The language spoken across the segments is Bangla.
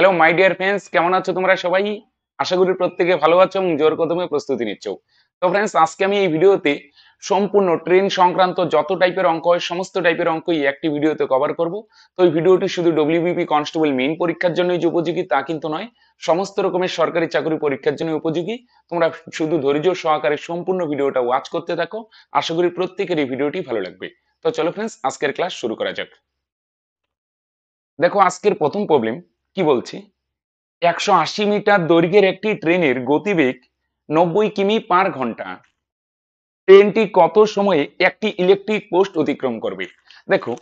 হ্যালো মাই ডিয়ার ফ্রেন্ডস কেমন আছো তোমরা সবাই আশা করি প্রত্যেকে ভালো আছো এবং জোর কদমে প্রস্তুতি নিচ্ছ তো ফ্রেন্ডস আজকে আমি এই ভিডিওতে সম্পূর্ণ ট্রেন সংক্রান্ত যত টাইপের অঙ্ক হয় সমস্ত টাইপের অঙ্কই একটি ভিডিওতে কভার করব তো এই ভিডিওটি শুধু ডব্লিউবিপি কনস্টেবল মেইন পরীক্ষার জন্যই যে উপযোগী তা কিন্তু নয় সমস্ত রকমের সরকারি চাকরি পরীক্ষার জন্য উপযোগী তোমরা শুধু ধৈর্য সহকারে সম্পূর্ণ ভিডিওটা ওয়াচ করতে থাকো আশা করি প্রত্যেকের এই ভিডিওটি ভালো লাগবে তো চলো ফ্রেন্ডস আজকের ক্লাস শুরু করা যাক দেখো আজকের প্রথম প্রবলেম কি বলছি একশো আশি মিটার দৈর্ঘ্যের একটি ট্রেনের গতিবেগ নব্বই কিমি পার ঘন্টা ট্রেনটি কত সময়ে একটি ইলেকট্রিক পোস্ট অতিক্রম করবে দেখো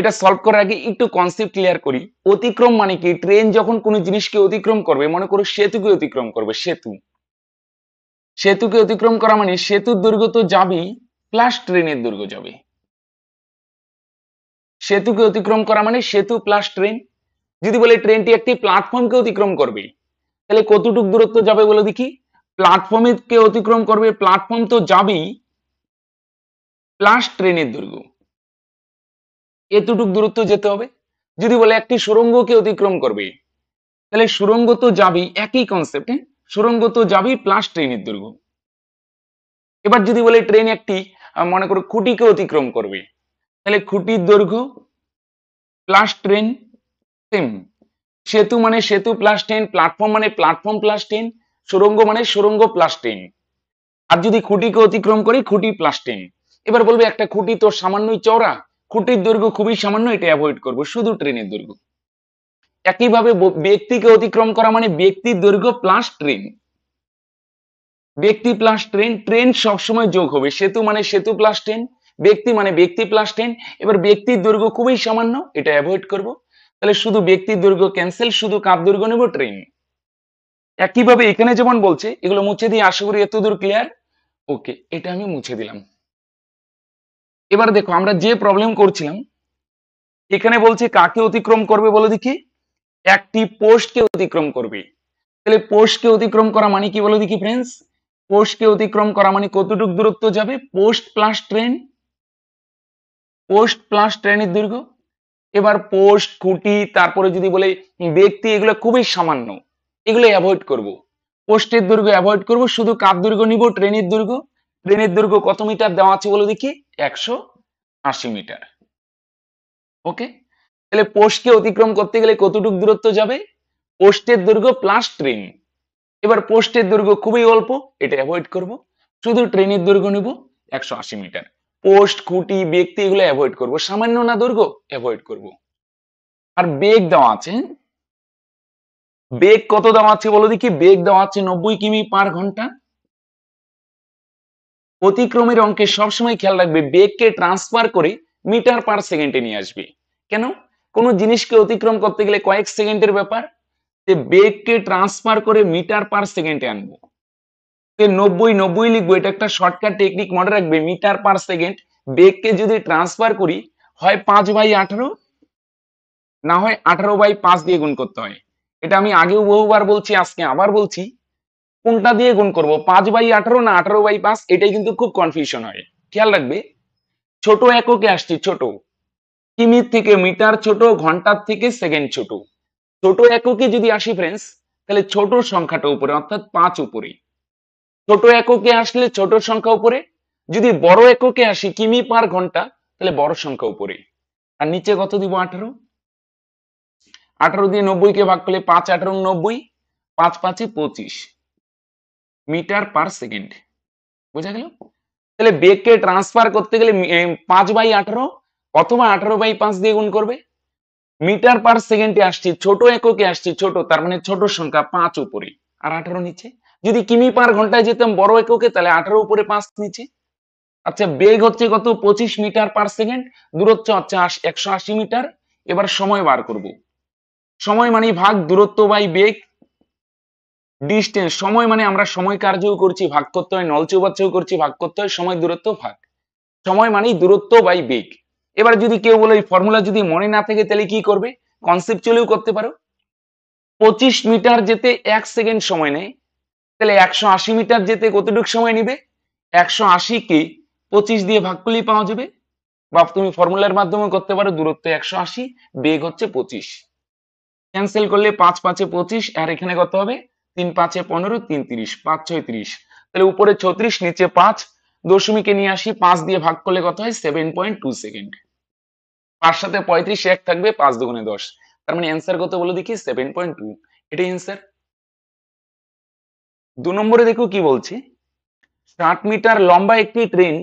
এটা সলভ করার আগে একটু কনসেপ্ট ক্লিয়ার করি অতিক্রম মানে কি ট্রেন যখন কোন জিনিসকে অতিক্রম করবে মনে করো সেতুকে অতিক্রম করবে সেতু সেতুকে অতিক্রম করা মানে সেতুর দুর্গ তো যাবেই প্লাস ট্রেনের দুর্গ যাবে সেতুকে অতিক্রম করা মানে সেতু প্লাস ট্রেন যদি বলে ট্রেনটি একটি প্ল্যাটফর্মকে অতিক্রম করবে তাহলে কতটুক দূরত্ব যাবে বলে দেখি কে অতিক্রম করবে প্ল্যাটফর্ম তো যাবেই প্লাস ট্রেনের দৈর্ঘ্য এতটুক দূরত্ব যেতে হবে যদি বলে একটি সুরঙ্গকে অতিক্রম করবে তাহলে সুরঙ্গ তো যাবেই একই কনসেপ্টে হ্যাঁ? সুরঙ্গ তো যাবেই প্লাস ট্রেনের দৈর্ঘ্য এবার যদি বলে ট্রেন একটি মনে করো খুঁটিকে অতিক্রম করবে তাহলে খুঁটির দৈর্ঘ্য প্লাস ট্রেন সেতু মানে সেতু প্লাস টেন প্ল্যাটফর্ম মানে প্ল্যাটফর্ম প্লাস টেন সুরঙ্গ মানে সুরঙ্গ প্লাস টেন আর যদি খুঁটিকে অতিক্রম করি খুঁটি প্লাস টেন এবার বলবে একটা খুঁটি তো সামান্যই চওড়া খুঁটির দৈর্ঘ্য খুবই সামান্য এটা অ্যাভয়েড করবো শুধু ট্রেনের দৈর্ঘ্য একইভাবে ব্যক্তিকে অতিক্রম করা মানে ব্যক্তির দৈর্ঘ্য প্লাস ট্রেন ব্যক্তি প্লাস ট্রেন ট্রেন সবসময় যোগ হবে সেতু মানে সেতু প্লাস ট্রেন ব্যক্তি মানে ব্যক্তি প্লাস ট্রেন এবার ব্যক্তির দৈর্ঘ্য খুবই সামান্য এটা অ্যাভয়েড করবো তাহলে শুধু ব্যক্তির দৈর্ঘ্য ক্যান্সেল শুধু কাপ দুর্গ নেব ট্রেন একইভাবে এখানে যেমন বলছে এগুলো মুছে দিয়ে আশা করি এতদূর ক্লিয়ার ওকে এটা আমি মুছে দিলাম এবার দেখো আমরা যে প্রবলেম করছিলাম এখানে বলছে কাকে অতিক্রম করবে বলে দেখি একটি পোস্টকে অতিক্রম করবে তাহলে পোস্টকে অতিক্রম করা মানে কি বলো দেখি ফ্রেন্ডস পোস্টকে অতিক্রম করা মানে কতটুক দূরত্ব যাবে post plus train post plus ট্রেনের দৈর্ঘ্য এবার পোস্ট খুঁটি তারপরে যদি বলে ব্যক্তি এগুলো খুবই সামান্য এগুলো অ্যাভয়েড করব। পোস্টের দুর্গ অ্যাভয়েড করব শুধু কার দুর্গ নিব ট্রেনের দুর্গ ট্রেনের দুর্গ কত মিটার দেওয়া আছে বলে দেখি একশো আশি মিটার ওকে তাহলে পোস্টকে অতিক্রম করতে গেলে কতটুক দূরত্ব যাবে পোস্টের দুর্গ প্লাস ট্রেন এবার পোস্টের দুর্গ খুবই অল্প এটা অ্যাভয়েড করব শুধু ট্রেনের দুর্গ নিব একশো আশি মিটার পোস্ট খুঁটি ব্যক্তি এগুলো অ্যাভয়েড করব সামান্য না দৈর্ঘ্য অ্যাভয়েড করব আর বেগ দেওয়া আছে বেগ কত দেওয়া আছে বলো দেখি বেগ দেওয়া আছে নব্বই কিমি পার ঘন্টা অতিক্রমের অঙ্কে সবসময় খেয়াল রাখবে বেগকে ট্রান্সফার করে মিটার পার সেকেন্ডে নিয়ে আসবে কেন কোন জিনিসকে অতিক্রম করতে গেলে কয়েক সেকেন্ডের ব্যাপার বেগকে ট্রান্সফার করে মিটার পার সেকেন্ডে আনবো কে নব্বই নব্বই লিখবো এটা একটা শর্টকাট টেকনিক মনে রাখবে মিটার পার সেকেন্ড বেগকে যদি ট্রান্সফার করি হয় পাঁচ বাই আঠারো না হয় আঠারো বাই পাঁচ দিয়ে গুণ করতে হয় এটা আমি আগেও বহুবার বলছি আজকে আবার বলছি কোনটা দিয়ে গুণ করব পাঁচ বাই আঠারো না আঠারো বাই পাঁচ এটাই কিন্তু খুব কনফিউশন হয় খেয়াল রাখবে ছোট এককে আসছি ছোট কিমির থেকে মিটার ছোট ঘন্টার থেকে সেকেন্ড ছোট ছোট এককে যদি আসি ফ্রেন্ডস তাহলে ছোট সংখ্যাটা উপরে অর্থাৎ পাঁচ উপরে ছোট এককে আসলে ছোট সংখ্যা উপরে যদি বড় এককে আসি কিমি পার ঘন্টা তাহলে বড় সংখ্যা উপরে আর নিচে কত দিব আঠারো আঠারো দিয়ে নব্বই কে ভাগ করলে পাঁচ আঠারো নব্বই পাঁচ পাঁচে পঁচিশ মিটার পার সেকেন্ড বোঝা গেল তাহলে বেগকে ট্রান্সফার করতে গেলে পাঁচ বাই আঠারো অথবা আঠারো বাই পাঁচ দিয়ে গুণ করবে মিটার পার সেকেন্ডে আসছি ছোট এককে আসছি ছোট তার মানে ছোট সংখ্যা পাঁচ উপরে আর আঠারো নিচে যদি কিমি পার ঘন্টায় যেতাম বড় এককে তাহলে আঠারো উপরে পাঁচ নিচে আচ্ছা বেগ হচ্ছে কত পঁচিশ মিটার পার সেকেন্ড দূরত্ব হচ্ছে একশো আশি মিটার এবার সময় বার করব সময় মানে ভাগ দূরত্ব বাই বেগ ডিস্টেন্স সময় মানে আমরা সময় কার্যও করছি ভাগ করতে হয় নলচৌবাচ্চও করছি ভাগ করতে হয় সময় দূরত্ব ভাগ সময় মানেই দূরত্ব বাই বেগ এবার যদি কেউ বলে এই ফর্মুলা যদি মনে না থাকে তাহলে কি করবে কনসেপ্ট চলেও করতে পারো পঁচিশ মিটার যেতে এক সেকেন্ড সময় নেয় তাহলে একশো আশি মিটার যেতে কতটুকু সময় নিবে একশো আশিকে পঁচিশ দিয়ে ভাগ করলেই পাওয়া যাবে বা তুমি ফর্মুলার মাধ্যমে করতে পারো দূরত্ব একশো আশি বেগ হচ্ছে পঁচিশ ক্যান্সেল করলে পাঁচ পাঁচে পঁচিশ আর এখানে কত হবে তিন পাঁচে পনেরো তিন তিরিশ পাঁচ ছয় তিরিশ তাহলে উপরে ছত্রিশ নিচে পাঁচ দশমিকে নিয়ে আসি পাঁচ দিয়ে ভাগ করলে কত হয় সেভেন পয়েন্ট টু সেকেন্ড পাঁচ সাথে পঁয়ত্রিশ এক থাকবে পাঁচ দুগুণে দশ তার মানে অ্যান্সার কত বলে দেখি সেভেন পয়েন্ট টু এটাই অ্যান্সার দু নম্বরে দেখো কি বলছে ষাট মিটার লম্বা একটি ট্রেন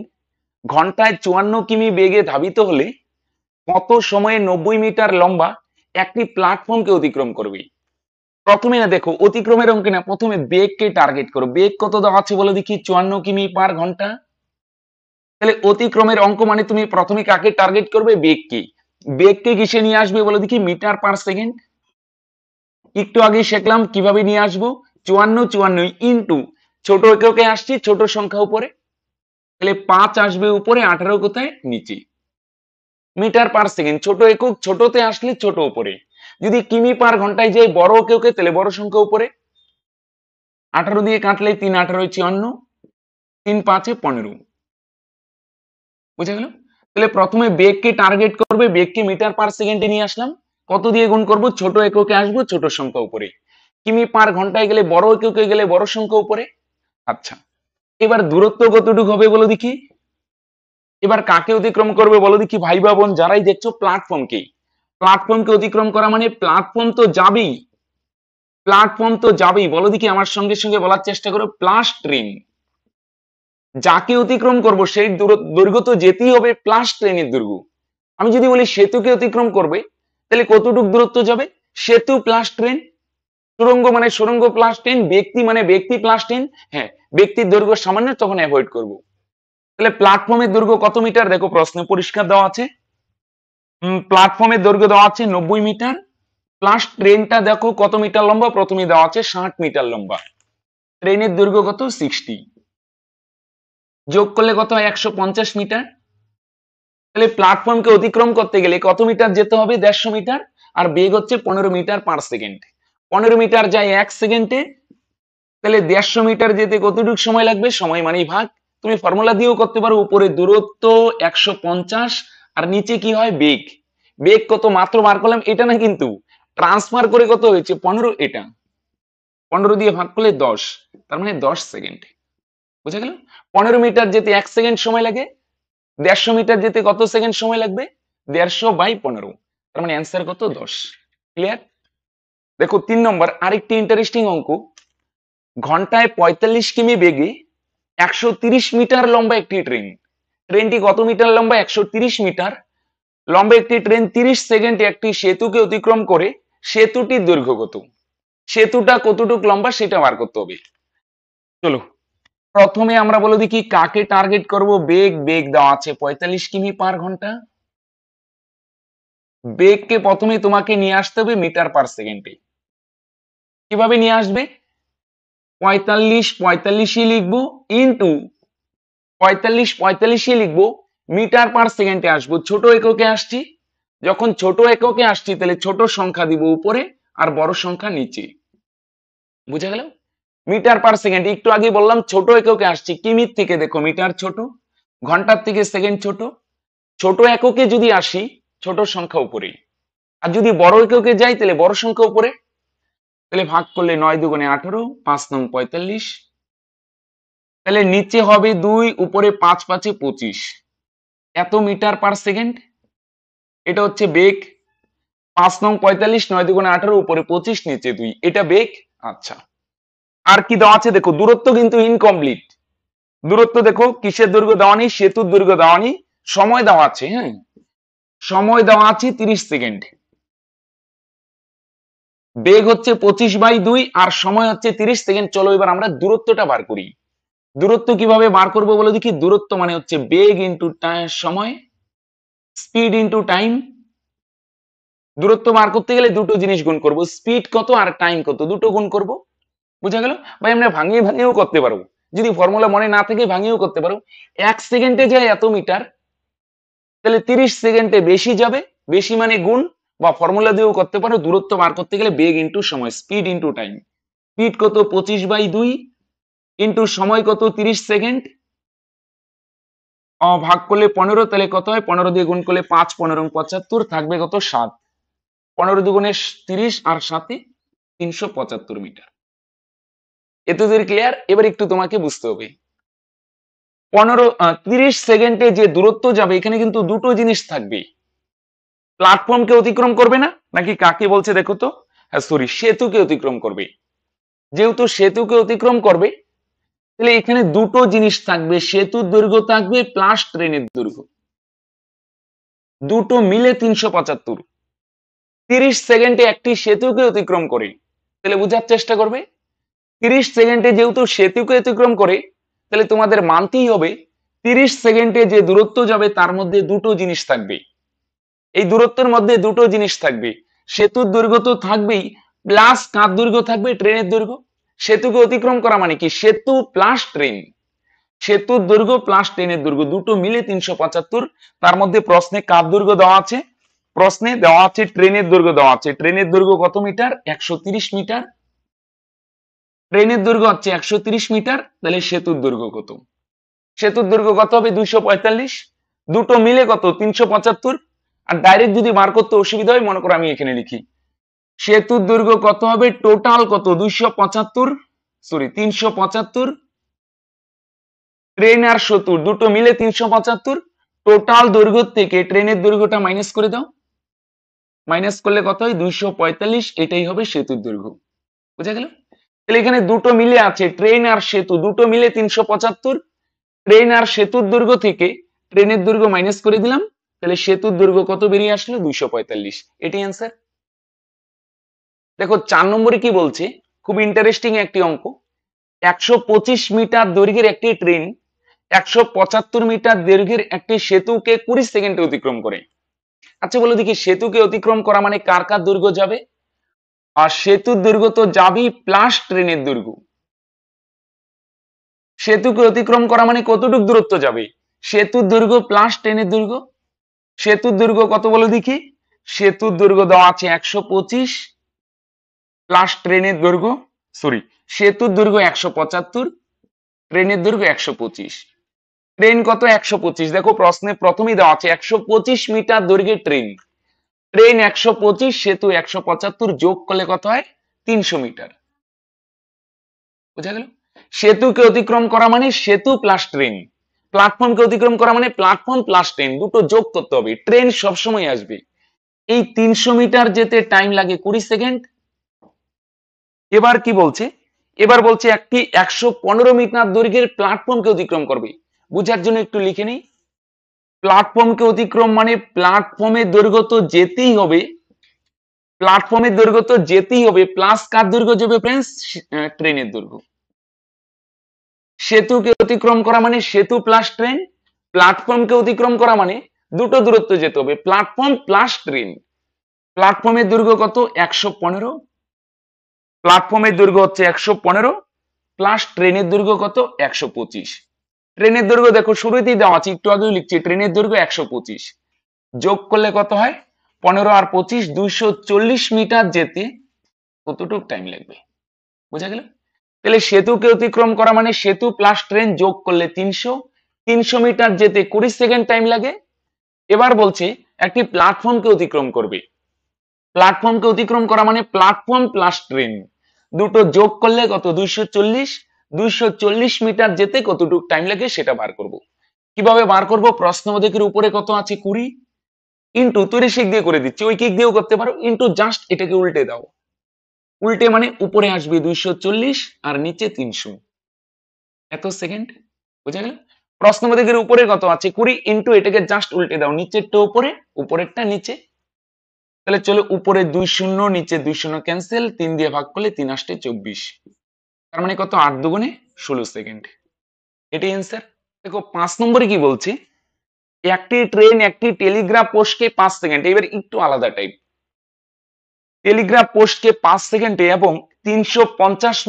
ঘন্টায় চুয়ান্ন কিমি বেগে ধাবিত হলে কত সময়ে নব্বই মিটার লম্বা একটি প্ল্যাটফর্মকে অতিক্রম করবে প্রথমে না দেখো অতিক্রমের অঙ্কে না প্রথমে বেগকে টার্গেট করো বেগ কত দেওয়া আছে বলে দেখি চুয়ান্ন কিমি পার ঘন্টা তাহলে অতিক্রমের অঙ্ক মানে তুমি প্রথমে কাকে টার্গেট করবে বেগকে বেগকে কিসে নিয়ে আসবে বলে দেখি মিটার পার সেকেন্ড একটু আগে শিখলাম কিভাবে নিয়ে আসবো চুয়ান্ন চুয়ান্ন ইন্টু ছোট এককে আসছি ছোট সংখ্যা উপরে তাহলে পাঁচ আসবে উপরে আঠারো কোথায় নিচে মিটার পার সেকেন্ড ছোট একক ছোটতে আসলে ছোট উপরে যদি কিমি পার ঘন্টায় যাই বড় ওকে তাহলে বড় সংখ্যা উপরে আঠারো দিয়ে কাটলে তিন আঠারো চুয়ান্ন তিন পাঁচে পনেরো বুঝা গেল তাহলে প্রথমে বেগকে টার্গেট করবে বেগকে মিটার পার সেকেন্ডে নিয়ে আসলাম কত দিয়ে গুণ করবো ছোট এককে আসবো ছোট সংখ্যা উপরে কিমি পার ঘন্টায় গেলে বড় এককে গেলে বড় সংখ্যা উপরে আচ্ছা এবার দূরত্ব কতটুকু হবে বলো দেখি এবার কাকে অতিক্রম করবে বলো দেখি ভাই বা বোন যারাই দেখছো প্ল্যাটফর্মকেই প্ল্যাটফর্মকে অতিক্রম করা মানে প্ল্যাটফর্ম তো যাবেই প্ল্যাটফর্ম তো যাবেই বলো দেখি আমার সঙ্গে সঙ্গে বলার চেষ্টা করো প্লাস ট্রেন যাকে অতিক্রম করব সেই দৈর্ঘ্য তো যেতেই হবে প্লাস ট্রেনের দুর্গ আমি যদি বলি সেতুকে অতিক্রম করবে তাহলে কতটুক দূরত্ব যাবে সেতু প্লাস ট্রেন সুরঙ্গ মানে সুরঙ্গ প্লাস টেন ব্যক্তি মানে ব্যক্তি প্লাস টেন হ্যাঁ ব্যক্তির দৈর্ঘ্য সামান্য তখন অ্যাভয়েড করব তাহলে প্ল্যাটফর্মের দৈর্ঘ্য কত মিটার দেখো প্রশ্নে পরিষ্কার দেওয়া আছে প্ল্যাটফর্মের দৈর্ঘ্য দেওয়া আছে নব্বই মিটার প্লাস ট্রেনটা দেখো কত মিটার লম্বা প্রথমে দেওয়া আছে ষাট মিটার লম্বা ট্রেনের দৈর্ঘ্য কত সিক্সটি যোগ করলে কত হয় একশো পঞ্চাশ মিটার তাহলে প্ল্যাটফর্মকে অতিক্রম করতে গেলে কত মিটার যেতে হবে দেড়শো মিটার আর বেগ হচ্ছে পনেরো মিটার পার সেকেন্ড পনেরো মিটার যায় এক সেকেন্ডে তাহলে দেড়শো মিটার যেতে কতটুকু সময় লাগবে সময় মানেই ভাগ তুমি ফর্মুলা দিয়েও করতে পারো উপরে দূরত্ব একশো পঞ্চাশ আর নিচে কি হয় বেগ বেগ কত মাত্র বার করলাম এটা না কিন্তু ট্রান্সফার করে কত হয়েছে পনেরো এটা পনেরো দিয়ে ভাগ করলে দশ তার মানে দশ সেকেন্ড বুঝে গেল পনেরো মিটার যেতে এক সেকেন্ড সময় লাগে দেড়শো মিটার যেতে কত সেকেন্ড সময় লাগবে দেড়শো বাই পনেরো তার মানে অ্যান্সার কত দশ ক্লিয়ার দেখো তিন নম্বর আরেকটি ইন্টারেস্টিং অঙ্ক ঘন্টায় পঁয়তাল্লিশ কিমি বেগে একশো তিরিশ মিটার লম্বা একটি ট্রেন ট্রেনটি কত মিটার লম্বা একশো তিরিশ মিটার লম্বা একটি ট্রেন তিরিশ সেকেন্ড একটি সেতুকে অতিক্রম করে সেতুটির দৈর্ঘ্য কত সেতুটা কতটুক লম্বা সেটা বার করতে হবে চলো প্রথমে আমরা বলে দেখি কাকে টার্গেট করব বেগ বেগ দেওয়া আছে পঁয়তাল্লিশ কিমি পার ঘন্টা বেগকে প্রথমে তোমাকে নিয়ে আসতে হবে মিটার পার সেকেন্ডে কিভাবে নিয়ে আসবে পঁয়তাল্লিশ পঁয়তাল্লিশই লিখবো ইন্টু পঁয়তাল্লিশ পঁয়তাল্লিশই লিখবো মিটার পার সেকেন্ডে আসবো ছোট এককে আসছি যখন ছোট এককে আসছি তাহলে ছোট সংখ্যা দিব উপরে আর বড় সংখ্যা নিচে বুঝা গেল মিটার পার সেকেন্ড একটু আগে বললাম ছোট এককে আসছি কিমির থেকে দেখো মিটার ছোট ঘন্টার থেকে সেকেন্ড ছোট ছোট এককে যদি আসি ছোট সংখ্যা উপরে আর যদি বড় এককে যাই তাহলে বড় সংখ্যা উপরে তাহলে ভাগ করলে নয় দুগুণে আঠারো পাঁচ নং পঁয়তাল্লিশ তাহলে নিচে হবে দুই উপরে পাঁচ পাঁচে পঁচিশ এত মিটার পার সেকেন্ড এটা হচ্ছে বেগ পাঁচ নং পঁয়তাল্লিশ নয় দুগুণে আঠারো উপরে পঁচিশ নিচে দুই এটা বেগ আচ্ছা আর কি দেওয়া আছে দেখো দূরত্ব কিন্তু ইনকমপ্লিট দূরত্ব দেখো কিসের দৈর্ঘ্য দেওয়া নেই সেতুর দৈর্ঘ্য দেওয়া নেই সময় দেওয়া আছে হ্যাঁ সময় দেওয়া আছে তিরিশ সেকেন্ড বেগ হচ্ছে পঁচিশ বাই দুই আর সময় হচ্ছে তিরিশ সেকেন্ড চলো এবার আমরা দূরত্বটা বার করি দূরত্ব কিভাবে বার করবো বলে দেখি দূরত্ব মানে হচ্ছে বেগ ইন্টু সময় স্পিড ইন্টু টাইম দূরত্ব বার করতে গেলে দুটো জিনিস গুণ করব স্পিড কত আর টাইম কত দুটো গুণ করব বুঝা গেল ভাই আমরা ভাঙিয়ে ভাঙিয়েও করতে পারবো যদি ফর্মুলা মনে না থেকে ভাঙিয়েও করতে পারো এক সেকেন্ডে যায় এত মিটার তাহলে তিরিশ সেকেন্ডে বেশি যাবে বেশি মানে গুণ বা ফর্মুলা দিয়েও করতে পারো দূরত্ব বার করতে গেলে বেগ ইন্টু সময় স্পিড ইন্টু টাইম স্পিড কত পঁচিশ বাই দুই ইন্টু সময় কত তিরিশ সেকেন্ড ভাগ করলে পনেরো তাহলে কত হয় পনেরো দিয়ে গুণ করলে পাঁচ পনেরো পঁচাত্তর থাকবে কত সাত পনেরো দুগুণে তিরিশ আর সাথে তিনশো পঁচাত্তর মিটার এতদের ক্লিয়ার এবার একটু তোমাকে বুঝতে হবে পনেরো তিরিশ সেকেন্ডে যে দূরত্ব যাবে এখানে কিন্তু দুটো জিনিস থাকবে প্ল্যাটফর্মকে অতিক্রম করবে না নাকি কাকে বলছে দেখো তো হ্যাঁ সরি সেতুকে অতিক্রম করবে যেহেতু সেতুকে অতিক্রম করবে তাহলে এখানে দুটো জিনিস থাকবে সেতু দৈর্ঘ্য থাকবে প্লাস ট্রেনের দৈর্ঘ্য দুটো মিলে তিনশো পঁচাত্তর তিরিশ সেকেন্ডে একটি সেতুকে অতিক্রম করে তাহলে বোঝার চেষ্টা করবে তিরিশ সেকেন্ডে যেহেতু সেতুকে অতিক্রম করে তাহলে তোমাদের মানতেই হবে তিরিশ সেকেন্ডে যে দূরত্ব যাবে তার মধ্যে দুটো জিনিস থাকবে এই দূরত্বের মধ্যে দুটো জিনিস থাকবে সেতুর দৈর্ঘ্য তো থাকবেই প্লাস কাঁধ দৈর্ঘ্য থাকবে ট্রেনের দৈর্ঘ্য সেতুকে অতিক্রম করা মানে কি সেতু প্লাস ট্রেন সেতুর দৈর্ঘ্য প্লাস ট্রেনের দৈর্ঘ্য দুটো মিলে তিনশো পঁচাত্তর তার মধ্যে প্রশ্নে কাঁধ দৈর্ঘ্য দেওয়া আছে প্রশ্নে দেওয়া আছে ট্রেনের দৈর্ঘ্য দেওয়া আছে ট্রেনের দৈর্ঘ্য কত মিটার একশো তিরিশ মিটার ট্রেনের দৈর্ঘ্য হচ্ছে একশো তিরিশ মিটার তাহলে সেতুর দৈর্ঘ্য কত সেতুর দৈর্ঘ্য কত হবে দুইশো পঁয়তাল্লিশ দুটো মিলে কত তিনশো পঁচাত্তর আর ডাইরেক্ট যদি বার করতে অসুবিধা হয় মনে করো আমি এখানে লিখি সেতুর দৈর্ঘ্য কত হবে টোটাল কত দুইশো পঁচাত্তর সরি তিনশো পঁচাত্তর ট্রেন আর সতুর দুটো মিলে তিনশো পঁচাত্তর টোটাল দৈর্ঘ্য থেকে ট্রেনের দৈর্ঘ্যটা মাইনাস করে দাও মাইনাস করলে কত হয় দুইশো পঁয়তাল্লিশ এটাই হবে সেতুর দৈর্ঘ্য বুঝা গেল তাহলে এখানে দুটো মিলে আছে ট্রেন আর সেতু দুটো মিলে তিনশো পঁচাত্তর ট্রেন আর সেতুর দৈর্ঘ্য থেকে ট্রেনের দৈর্ঘ্য মাইনাস করে দিলাম তাহলে সেতুর দৈর্ঘ্য কত বেরিয়ে আসলো দুইশো পঁয়তাল্লিশ এটি অ্যান্সার দেখো চার নম্বরে কি বলছে খুব ইন্টারেস্টিং একটি অঙ্ক একশো মিটার দৈর্ঘ্যের একটি ট্রেন একশো মিটার দৈর্ঘ্যের একটি সেতুকে কুড়ি সেকেন্ডে অতিক্রম করে আচ্ছা বলো দেখি সেতুকে অতিক্রম করা মানে কার কার দৈর্ঘ্য যাবে আর সেতুর দৈর্ঘ্য তো যাবেই প্লাস ট্রেনের দৈর্ঘ্য সেতুকে অতিক্রম করা মানে কতটুক দূরত্ব যাবে সেতুর দৈর্ঘ্য প্লাস ট্রেনের দৈর্ঘ্য সেতুর দৈর্ঘ্য কত বলে দেখি সেতুর দৈর্ঘ্য দেওয়া আছে একশো পঁচিশ প্লাস ট্রেনের দৈর্ঘ্য সরি সেতুর দৈর্ঘ্য একশো পঁচাত্তর ট্রেনের দৈর্ঘ্য একশো পঁচিশ ট্রেন কত একশো পঁচিশ দেখো প্রশ্নে প্রথমেই দেওয়া আছে একশো পঁচিশ মিটার দৈর্ঘ্যের ট্রেন ট্রেন একশো পঁচিশ সেতু একশো পঁচাত্তর যোগ করলে কত হয় তিনশো মিটার বোঝা গেল সেতুকে অতিক্রম করা মানে সেতু প্লাস ট্রেন প্ল্যাটফর্মকে অতিক্রম করা মানে প্ল্যাটফর্ম প্লাস ট্রেন দুটো যোগ করতে হবে ট্রেন সবসময় আসবে এই তিনশো মিটার যেতে টাইম লাগে কুড়ি সেকেন্ড এবার কি বলছে এবার বলছে একটি একশো পনেরো মিটার দৈর্ঘ্যের প্ল্যাটফর্মকে অতিক্রম করবে বুঝার জন্য একটু লিখে নিই প্ল্যাটফর্মকে অতিক্রম মানে প্ল্যাটফর্মের দৈর্ঘ্য তো যেতেই হবে প্ল্যাটফর্মের দৈর্ঘ্য তো যেতেই হবে প্লাস কার দৈর্ঘ্য যাবে ফ্রেন্ডস ট্রেনের দৈর্ঘ্য সেতুকে অতিক্রম করা মানে সেতু প্লাস ট্রেন প্ল্যাটফর্মকে অতিক্রম করা মানে দুটো দূরত্ব যেতে হবে প্ল্যাটফর্ম প্লাস ট্রেন প্ল্যাটফর্মের দৈর্ঘ্য কত একশো পনেরো প্ল্যাটফর্মের দৈর্ঘ্য হচ্ছে একশো পনেরো প্লাস ট্রেনের দৈর্ঘ্য কত একশো পঁচিশ ট্রেনের দৈর্ঘ্য দেখো শুরুতেই দেওয়া আছে একটু আগেও লিখছি ট্রেনের দৈর্ঘ্য একশো পঁচিশ যোগ করলে কত হয় পনেরো আর পঁচিশ দুইশো চল্লিশ মিটার যেতে কতটুক টাইম লাগবে বোঝা গেল তাহলে সেতুকে অতিক্রম করা মানে সেতু প্লাস ট্রেন যোগ করলে তিনশো তিনশো মিটার যেতে কুড়ি সেকেন্ড টাইম লাগে এবার বলছে একটি প্ল্যাটফর্মকে অতিক্রম করবে প্ল্যাটফর্মকে অতিক্রম করা মানে প্ল্যাটফর্ম প্লাস ট্রেন দুটো যোগ করলে কত দুইশো চল্লিশ দুইশো চল্লিশ মিটার যেতে কতটুক টাইম লাগে সেটা বার করব। কিভাবে বার করব প্রশ্ন প্রশ্নবোধকের উপরে কত আছে কুড়ি ইন্টু তৈরি শিখ দিয়ে করে দিচ্ছি ওই কিক দিয়েও করতে পারো ইন্টু জাস্ট এটাকে উল্টে দাও উল্টে মানে উপরে আসবে দুইশো চল্লিশ আর নিচে তিনশো এত সেকেন্ড বুঝে গেল প্রশ্ন দিকের উপরে কত আছে কুড়ি ইন্টু এটাকে জাস্ট উল্টে দাও নিচেরটা উপরে উপরেরটা নিচে তাহলে চলো উপরে দুই শূন্য নিচে দুই শূন্য ক্যান্সেল তিন দিয়ে ভাগ করলে তিন আসতে চব্বিশ তার মানে কত আট দুগুণে ষোলো সেকেন্ড এটি অ্যান্সার দেখো পাঁচ নম্বরে কি বলছে একটি ট্রেন একটি টেলিগ্রাফ পোস্টকে পাঁচ সেকেন্ড এবার একটু আলাদা টাইপ টেলিগ্রাফ পোস্টকে পাঁচ সেকেন্ডে এবং তিনশো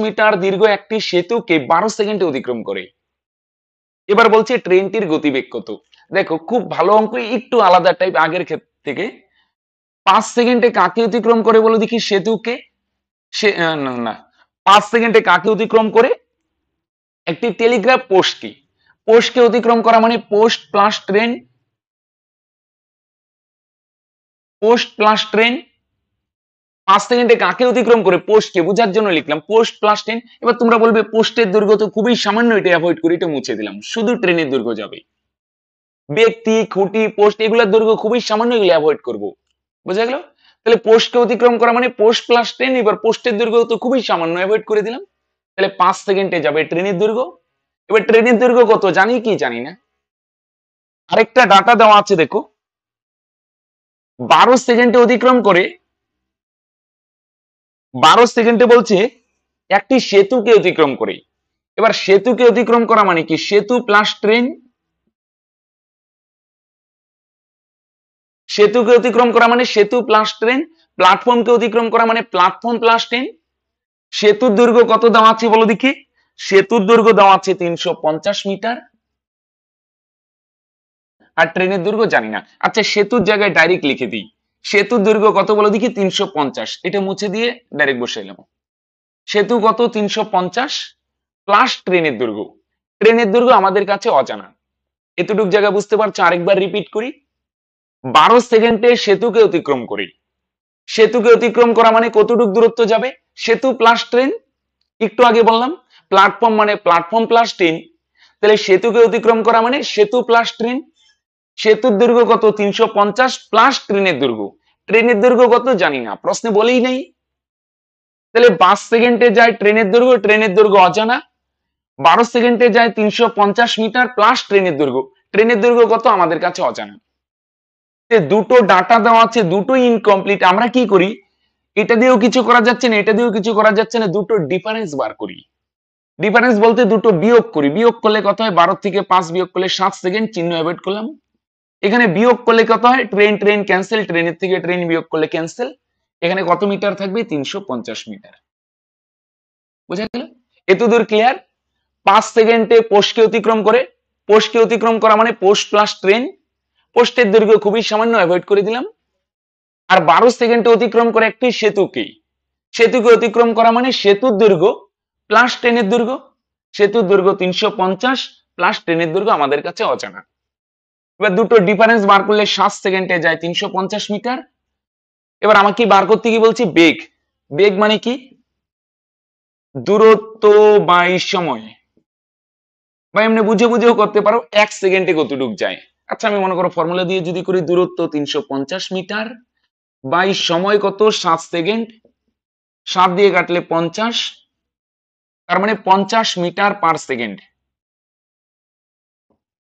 মিটার দীর্ঘ একটি সেতুকে বারো সেকেন্ডে অতিক্রম করে এবার বলছে ট্রেনটির গতিবেগ কত দেখো খুব ভালো অঙ্ক একটু আলাদা টাইপ আগের থেকে পাঁচ সেকেন্ডে কাকে অতিক্রম করে বলে দেখি সেতুকে সে না পাঁচ সেকেন্ডে কাকে অতিক্রম করে একটি টেলিগ্রাফ পোস্টকে পোস্টকে অতিক্রম করা মানে post plus train post plus train পাঁচ সেকেন্ডে কাকে অতিক্রম করে পোস্টকে বোঝার জন্য লিখলাম পোস্ট প্লাস ট্রেন এবার তোমরা বলবে পোস্টের দৈর্ঘ্য তো খুবই সামান্য এটা অ্যাভয়েড করে এটা মুছে দিলাম শুধু ট্রেনের দৈর্ঘ্য যাবে ব্যক্তি খুঁটি পোস্ট এগুলোর দৈর্ঘ্য খুবই সামান্য এগুলো অ্যাভয়েড করব বোঝা গেল তাহলে পোস্টকে অতিক্রম করা মানে পোস্ট প্লাস ট্রেন এবার পোস্টের দৈর্ঘ্য তো খুবই সামান্য অ্যাভয়েড করে দিলাম তাহলে পাঁচ সেকেন্ডে যাবে ট্রেনের দৈর্ঘ্য এবার ট্রেনের দৈর্ঘ্য কত জানি কি জানি না আরেকটা ডাটা দেওয়া আছে দেখো বারো সেকেন্ডে অতিক্রম করে বারো সেকেন্ডে বলছে একটি সেতুকে অতিক্রম করে এবার সেতুকে অতিক্রম করা মানে কি সেতু প্লাস ট্রেন সেতুকে অতিক্রম করা মানে সেতু প্লাস ট্রেন প্ল্যাটফর্মকে অতিক্রম করা মানে প্ল্যাটফর্ম প্লাস ট্রেন সেতুর দৈর্ঘ্য কত দেওয়া আছে বলো দেখি সেতুর দৈর্ঘ্য দেওয়া আছে তিনশো পঞ্চাশ মিটার আর ট্রেনের দৈর্ঘ্য জানি না আচ্ছা সেতুর জায়গায় ডাইরেক্ট লিখে দিই সেতু দৈর্ঘ্য কত বলো দেখি তিনশো পঞ্চাশ এটা মুছে দিয়ে ডাইরেক্ট বসে এলাম সেতু কত তিনশো পঞ্চাশ প্লাস ট্রেনের দৈর্ঘ্য ট্রেনের দৈর্ঘ্য আমাদের কাছে অজানা এতটুক জায়গা বুঝতে পারছো আরেকবার রিপিট করি বারো সেকেন্ডে সেতুকে অতিক্রম করি সেতুকে অতিক্রম করা মানে কতটুক দূরত্ব যাবে সেতু প্লাস ট্রেন একটু আগে বললাম প্ল্যাটফর্ম মানে প্ল্যাটফর্ম প্লাস ট্রেন তাহলে সেতুকে অতিক্রম করা মানে সেতু প্লাস ট্রেন সেতুর দৈর্ঘ্য কত তিনশো পঞ্চাশ প্লাস ট্রেনের দৈর্ঘ্য ট্রেনের দৈর্ঘ্য কত জানি না প্রশ্নে বলেই নেই তাহলে পাঁচ সেকেন্ডে যায় ট্রেনের দৈর্ঘ্য ট্রেনের দৈর্ঘ্য অজানা বারো সেকেন্ডে যায় তিনশো পঞ্চাশ মিটার প্লাস ট্রেনের দৈর্ঘ্য ট্রেনের দৈর্ঘ্য কত আমাদের কাছে অজানা দুটো ডাটা দেওয়া আছে দুটো ইনকমপ্লিট আমরা কি করি এটা দিয়েও কিছু করা যাচ্ছে না এটা দিয়েও কিছু করা যাচ্ছে না দুটো ডিফারেন্স বার করি ডিফারেন্স বলতে দুটো বিয়োগ করি বিয়োগ করলে কত হয় বারো থেকে পাঁচ বিয়োগ করলে সাত সেকেন্ড চিহ্ন অ্যাভয়েড করলাম এখানে বিয়োগ করলে কত হয় ট্রেন ট্রেন ক্যান্সেল ট্রেনের থেকে ট্রেন বিয়োগ করলে ক্যান্সেল এখানে কত মিটার থাকবে তিনশো মিটার বুঝা গেল এত দূর ক্লিয়ার পাঁচ সেকেন্ডে পোস্টকে অতিক্রম করে পোস্টকে অতিক্রম করা মানে পোস্ট প্লাস ট্রেন পোস্টের দৈর্ঘ্য খুবই সামান্য অ্যাভয়েড করে দিলাম আর বারো সেকেন্ডে অতিক্রম করে একটি সেতুকে সেতুকে অতিক্রম করা মানে সেতুর দৈর্ঘ্য প্লাস ট্রেনের দৈর্ঘ্য সেতুর দৈর্ঘ্য তিনশো পঞ্চাশ প্লাস ট্রেনের দৈর্ঘ্য আমাদের কাছে অজানা এবার দুটো ডিফারেন্স বার করলে সাত সেকেন্ডে যায় তিনশো পঞ্চাশ মিটার এবার আমাকে বার করতে কি বলছি বেগ বেগ মানে কি দূরত্ব বাই সময় বা এমনি বুঝে বুঝেও করতে পারো এক সেকেন্ডে কতটুক যায় আচ্ছা আমি মনে করো ফর্মুলা দিয়ে যদি করি দূরত্ব তিনশো মিটার বাই সময় কত সাত সেকেন্ড সাত দিয়ে কাটলে পঞ্চাশ তার মানে পঞ্চাশ মিটার পার সেকেন্ড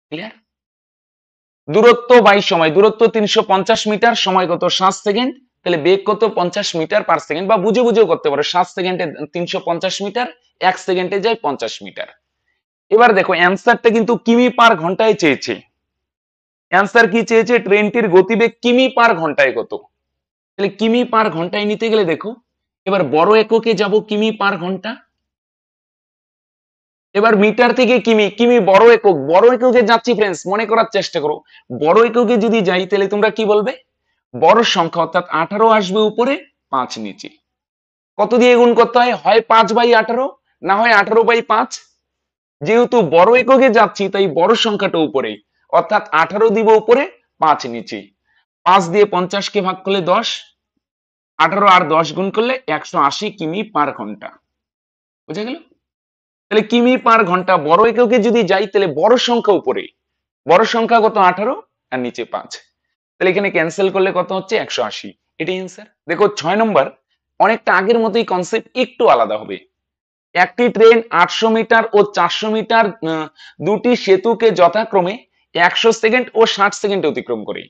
ক্লিয়ার দূরত্ব বাই সময় দূরত্ব তিনশো মিটার সময় কত সাত সেকেন্ড তাহলে বেগ কত পঞ্চাশ মিটার পার সেকেন্ড বা বুঝে বুঝেও করতে পারো সাত সেকেন্ডে তিনশো মিটার এক সেকেন্ডে যায় পঞ্চাশ মিটার এবার দেখো অ্যান্সারটা কিন্তু কিমি পার ঘন্টায় চেয়েছে অ্যান্সার কি চেয়েছে ট্রেনটির গতিবেগ কিমি পার ঘন্টায় কত তাহলে কিমি পার ঘন্টায় নিতে গেলে দেখো এবার বড় এককে যাব কিমি পার ঘন্টা এবার মিটার থেকে কিমি কিমি বড় একক বড় এককে যাচ্ছি ফ্রেন্ডস মনে করার চেষ্টা করো বড় এককে যদি যাই তাহলে তোমরা কি বলবে বড় সংখ্যা অর্থাৎ আঠারো আসবে উপরে পাঁচ নিচে কত দিয়ে গুণ করতে হয় হয় পাঁচ বাই আঠারো না হয় আঠারো বাই পাঁচ যেহেতু বড় এককে যাচ্ছি তাই বড় সংখ্যাটা উপরে অর্থাৎ আঠারো দিব উপরে পাঁচ নিচে পাঁচ দিয়ে পঞ্চাশকে ভাগ করলে দশ আঠারো আর দশ গুণ করলে একশো আশি কিমি পার ঘন্টা বুঝে গেল তাহলে কিমি পার ঘন্টা বড় এককে যদি যাই তাহলে বড় সংখ্যা উপরে বড় সংখ্যা কত আঠারো আর নিচে পাঁচ তাহলে এখানে ক্যান্সেল করলে কত হচ্ছে একশো আশি এটাই অ্যান্সার দেখো ছয় নম্বর অনেকটা আগের মতোই কনসেপ্ট একটু আলাদা হবে একটি ট্রেন আটশো মিটার ও চারশো মিটার দুটি সেতুকে যথাক্রমে একশো সেকেন্ড ও ষাট সেকেন্ডে অতিক্রম করে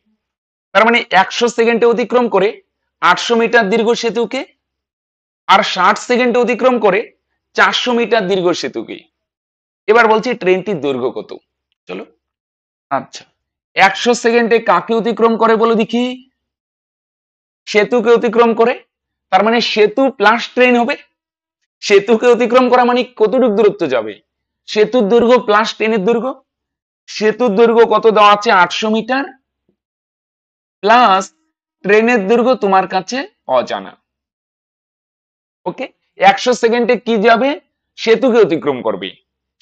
তার মানে একশো সেকেন্ডে অতিক্রম করে আটশো মিটার দীর্ঘ সেতুকে আর ষাট সেকেন্ডে অতিক্রম করে চারশো মিটার দীর্ঘ সেতু কি এবার বলছি ট্রেনটির দৈর্ঘ্য কত চলো আচ্ছা একশো সেকেন্ডে কাকে অতিক্রম করে বলো দেখি সেতুকে অতিক্রম করে তার মানে সেতু প্লাস ট্রেন হবে সেতুকে অতিক্রম করা মানে কতটুকু দূরত্ব যাবে সেতুর দৈর্ঘ্য প্লাস ট্রেনের দৈর্ঘ্য সেতুর দৈর্ঘ্য কত দেওয়া আছে আটশো মিটার প্লাস ট্রেনের দৈর্ঘ্য তোমার কাছে অজানা ওকে একশো সেকেন্ডে কি যাবে সেতুকে অতিক্রম করবে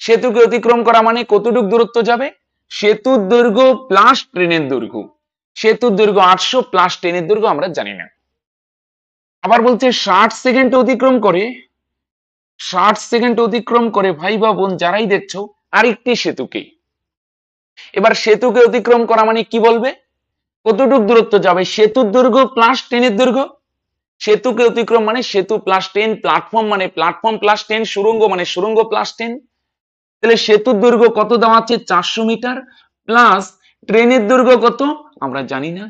সেতুকে অতিক্রম করা মানে কতটুক দূরত্ব যাবে সেতুর দৈর্ঘ্য প্লাস ট্রেনের দৈর্ঘ্য সেতুর দৈর্ঘ্য আটশো প্লাস ট্রেনের দৈর্ঘ্য আমরা জানি না আবার বলছে ষাট সেকেন্ড অতিক্রম করে ষাট সেকেন্ড অতিক্রম করে ভাই বা বোন যারাই দেখছো আরেকটি সেতুকে এবার সেতুকে অতিক্রম করা মানে কি বলবে কতটুক দূরত্ব যাবে সেতুর দৈর্ঘ্য প্লাস ট্রেনের দৈর্ঘ্য সেতুকে অতিক্রম মানে সেতু প্লাস ট্রেন প্ল্যাটফর্ম মানে প্ল্যাটফর্ম প্লাস ট্রেন সুরঙ্গ মানে সুরঙ্গ প্লাস ট্রেন তাহলে সেতুর দৈর্ঘ্য কত দেওয়া আছে চারশো মিটার প্লাস ট্রেনের দৈর্ঘ্য কত আমরা জানি না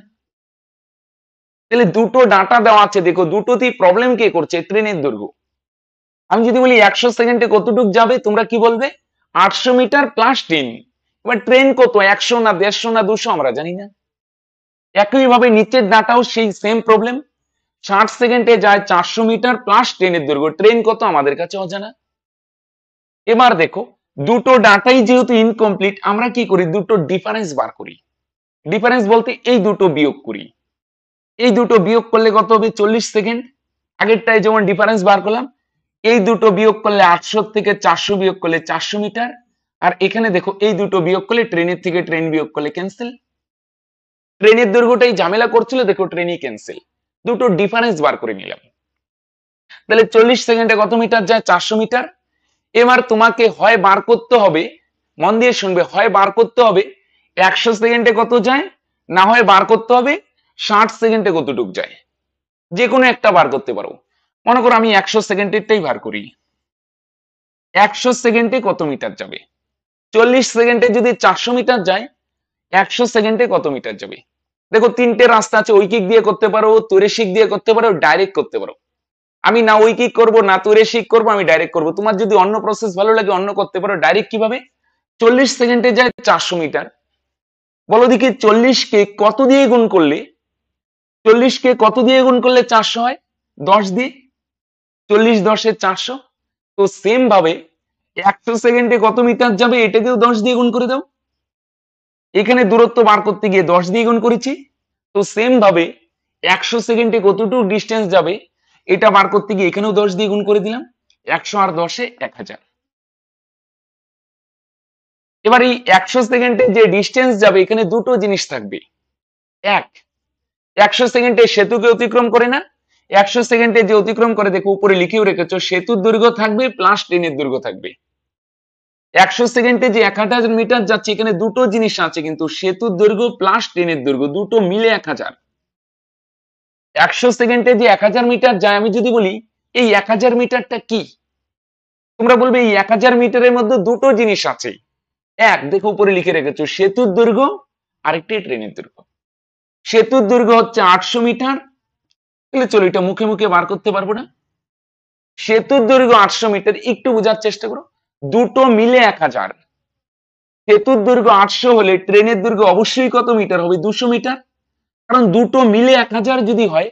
তাহলে দুটো ডাটা দেওয়া আছে দেখো দুটোতেই প্রবলেম কে করছে ট্রেনের দৈর্ঘ্য আমি যদি বলি একশো সেকেন্ডে কতটুক যাবে তোমরা কি বলবে আটশো মিটার প্লাস ট্রেন এবার ট্রেন কত একশো না দেড়শো না দুশো আমরা জানি না একইভাবে নিচের ডাটাও সেই সেম প্রবলেম ষাট সেকেন্ডে যায় চারশো মিটার প্লাস ট্রেনের দৈর্ঘ্য ট্রেন কত আমাদের কাছে অজানা এবার দেখো দুটো ডাটাই যেহেতু ইনকমপ্লিট আমরা কি করি দুটো ডিফারেন্স বার করি ডিফারেন্স বলতে এই দুটো বিয়োগ করি এই দুটো বিয়োগ করলে কত হবে চল্লিশ সেকেন্ড আগেরটায় যেমন ডিফারেন্স বার করলাম এই দুটো বিয়োগ করলে আটশো থেকে চারশো বিয়োগ করলে চারশো মিটার আর এখানে দেখো এই দুটো বিয়োগ করলে ট্রেনের থেকে ট্রেন বিয়োগ করলে ক্যান্সেল ট্রেনের দৈর্ঘ্যটাই ঝামেলা করছিল দেখো ট্রেনই ক্যান্সেল দুটো ডিফারেন্স বার করে নিলাম তাহলে চল্লিশ সেকেন্ডে কত মিটার যায় চারশো মিটার এবার তোমাকে হয় বার করতে হবে মন দিয়ে শুনবে হয় বার করতে হবে একশো সেকেন্ডে কত যায় না হয় বার করতে হবে ষাট সেকেন্ডে কতটুক যায় যে কোনো একটা বার করতে পারো মনে করো আমি একশো সেকেন্ডেরটাই বার করি একশো সেকেন্ডে কত মিটার যাবে চল্লিশ সেকেন্ডে যদি চারশো মিটার যায় একশো সেকেন্ডে কত মিটার যাবে দেখো তিনটে রাস্তা আছে ঐকিক দিয়ে করতে পারো তুরেশিক দিয়ে করতে পারো ডাইরেক্ট করতে পারো আমি না ঐকিক করব না তুরেশিক করব আমি ডাইরেক্ট করব তোমার যদি অন্য প্রসেস ভালো লাগে অন্য করতে পারো ডাইরেক্ট কিভাবে চল্লিশ সেকেন্ডে যায় চারশো মিটার বলো দেখি চল্লিশকে কত দিয়ে গুণ করলে চল্লিশকে কত দিয়ে গুণ করলে চারশো হয় দশ দিয়ে চল্লিশ দশে চারশো তো সেম ভাবে একশো সেকেন্ডে কত মিটার যাবে এটাকেও দশ দিয়ে গুণ করে দাও এখানে দূরত্ব বার করতে গিয়ে দশ দিয়ে গুণ করেছি তো সেম ভাবে একশো সেকেন্ডে কতটুকু ডিস্টেন্স যাবে এটা বার করতে গিয়ে এখানেও দশ দিয়ে গুণ করে দিলাম একশো আর দশে এক হাজার এবার এই একশো সেকেন্ডে যে ডিস্টেন্স যাবে এখানে দুটো জিনিস থাকবে এক একশো সেকেন্ডে সেতুকে অতিক্রম করে না একশো সেকেন্ডে যে অতিক্রম করে দেখো উপরে লিখেও রেখেছো সেতুর দৈর্ঘ্য থাকবে প্লাস ট্রেনের দৈর্ঘ্য থাকবে একশো সেকেন্ডে যে এক হাজার মিটার যাচ্ছে এখানে দুটো জিনিস আছে কিন্তু সেতুর দৈর্ঘ্য প্লাস ট্রেনের দৈর্ঘ্য দুটো মিলে এক হাজার একশো সেকেন্ডে যে এক হাজার মিটার যায় আমি যদি বলি এই এক হাজার মিটারটা কি তোমরা বলবে এই এক হাজার মিটারের মধ্যে দুটো জিনিস আছে এক দেখো উপরে লিখে রেখেছো সেতুর দৈর্ঘ্য আরেকটি ট্রেনের দৈর্ঘ্য সেতুর দৈর্ঘ্য হচ্ছে আটশো মিটার তাহলে চলো এটা মুখে মুখে বার করতে পারবো না সেতুর দৈর্ঘ্য আটশো মিটার একটু বোঝার চেষ্টা করো দুটো মিলে এক হাজার সেতুর দৈর্ঘ্য আটশো হলে ট্রেনের দৈর্ঘ্য অবশ্যই কত মিটার হবে দুশো মিটার কারণ দুটো মিলে এক হাজার যদি হয়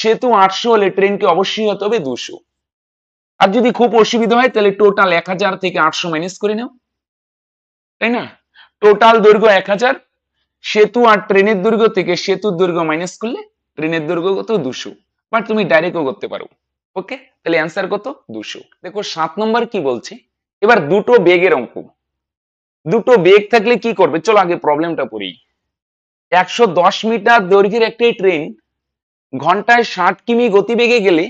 সেতু আটশো হলে ট্রেনকে অবশ্যই হতে হবে দুশো আর যদি খুব অসুবিধা হয় তাহলে টোটাল এক হাজার থেকে আটশো মাইনাস করে নাও তাই না টোটাল দৈর্ঘ্য এক হাজার সেতু আর ট্রেনের দৈর্ঘ্য থেকে সেতুর দৈর্ঘ্য মাইনাস করলে ট্রেনের দৈর্ঘ্য কত দুশো বা তুমি ডাইরেক্টও করতে পারো ওকে তাহলে অ্যান্সার কত দুশো দেখো সাত নম্বর কি বলছে এবার দুটো বেগের অঙ্ক দুটো বেগ থাকলে কি করবে চলো আগে প্রবলেমটা পড়ি একশো দশ মিটার দৈর্ঘ্যের একটি ট্রেন ঘন্টায় ষাট কিমি গতিবেগে গেলে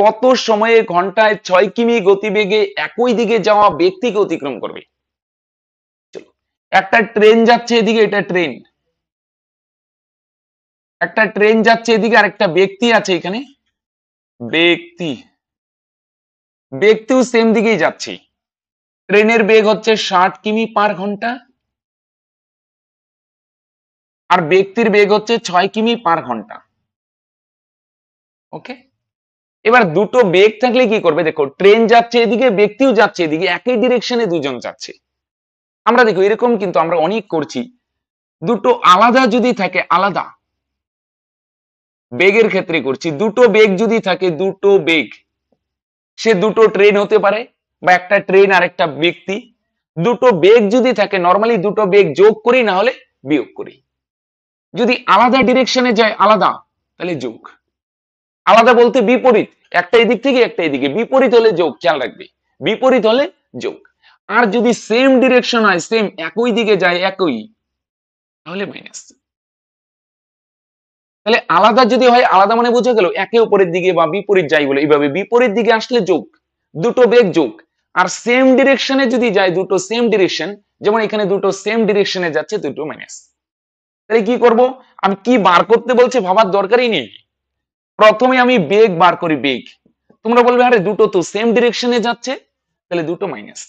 কত সময়ে ঘন্টায় ছয় কিমি গতিবেগে একই দিকে যাওয়া ব্যক্তিকে অতিক্রম করবে একটা ট্রেন যাচ্ছে এদিকে এটা ট্রেন একটা ট্রেন যাচ্ছে এদিকে আর একটা ব্যক্তি আছে এখানে ব্যক্তি ব্যক্তিও সেম দিকেই যাচ্ছে ট্রেনের বেগ হচ্ছে ষাট কিমি পার ঘন্টা আর ব্যক্তির বেগ হচ্ছে ছয় কিমি পার ঘন্টা ওকে এবার দুটো বেগ থাকলে কি করবে দেখো ট্রেন যাচ্ছে এদিকে ব্যক্তিও যাচ্ছে এদিকে একই ডিরেকশনে দুজন যাচ্ছে আমরা দেখো এরকম কিন্তু আমরা অনেক করছি দুটো আলাদা যদি থাকে আলাদা বেগের ক্ষেত্রে করছি দুটো বেগ যদি থাকে দুটো বেগ সে দুটো ট্রেন হতে পারে বা একটা ট্রেন আর একটা ব্যক্তি দুটো বেগ যদি থাকে নর্মালি দুটো বেগ যোগ করি না হলে বিয়োগ করি যদি আলাদা ডিরেকশনে যায় আলাদা তাহলে যোগ আলাদা বলতে বিপরীত একটা এদিক থেকে একটা এদিকে বিপরীত হলে যোগ খেয়াল রাখবে বিপরীত হলে যোগ আর যদি সেম ডিরেকশন হয় সেম একই দিকে যায় একই তাহলে মাইনাস তাহলে আলাদা যদি হয় আলাদা মানে বোঝা গেল একে উপরের দিকে বা বিপরীত যাই বলে এইভাবে বিপরীত দিকে আসলে যোগ দুটো বেগ যোগ আর সেম ডিরেকশনে যদি যায় দুটো সেম ডিরেকশন যেমন এখানে দুটো সেম ডিরেকশনে যাচ্ছে দুটো মাইনাস তাহলে কি করব আমি কি বার করতে বলছে ভাবার দরকারই নেই প্রথমে আমি বেগ বার করি বেগ তোমরা বলবে আরে দুটো তো সেম ডিরেকশনে যাচ্ছে তাহলে দুটো মাইনাস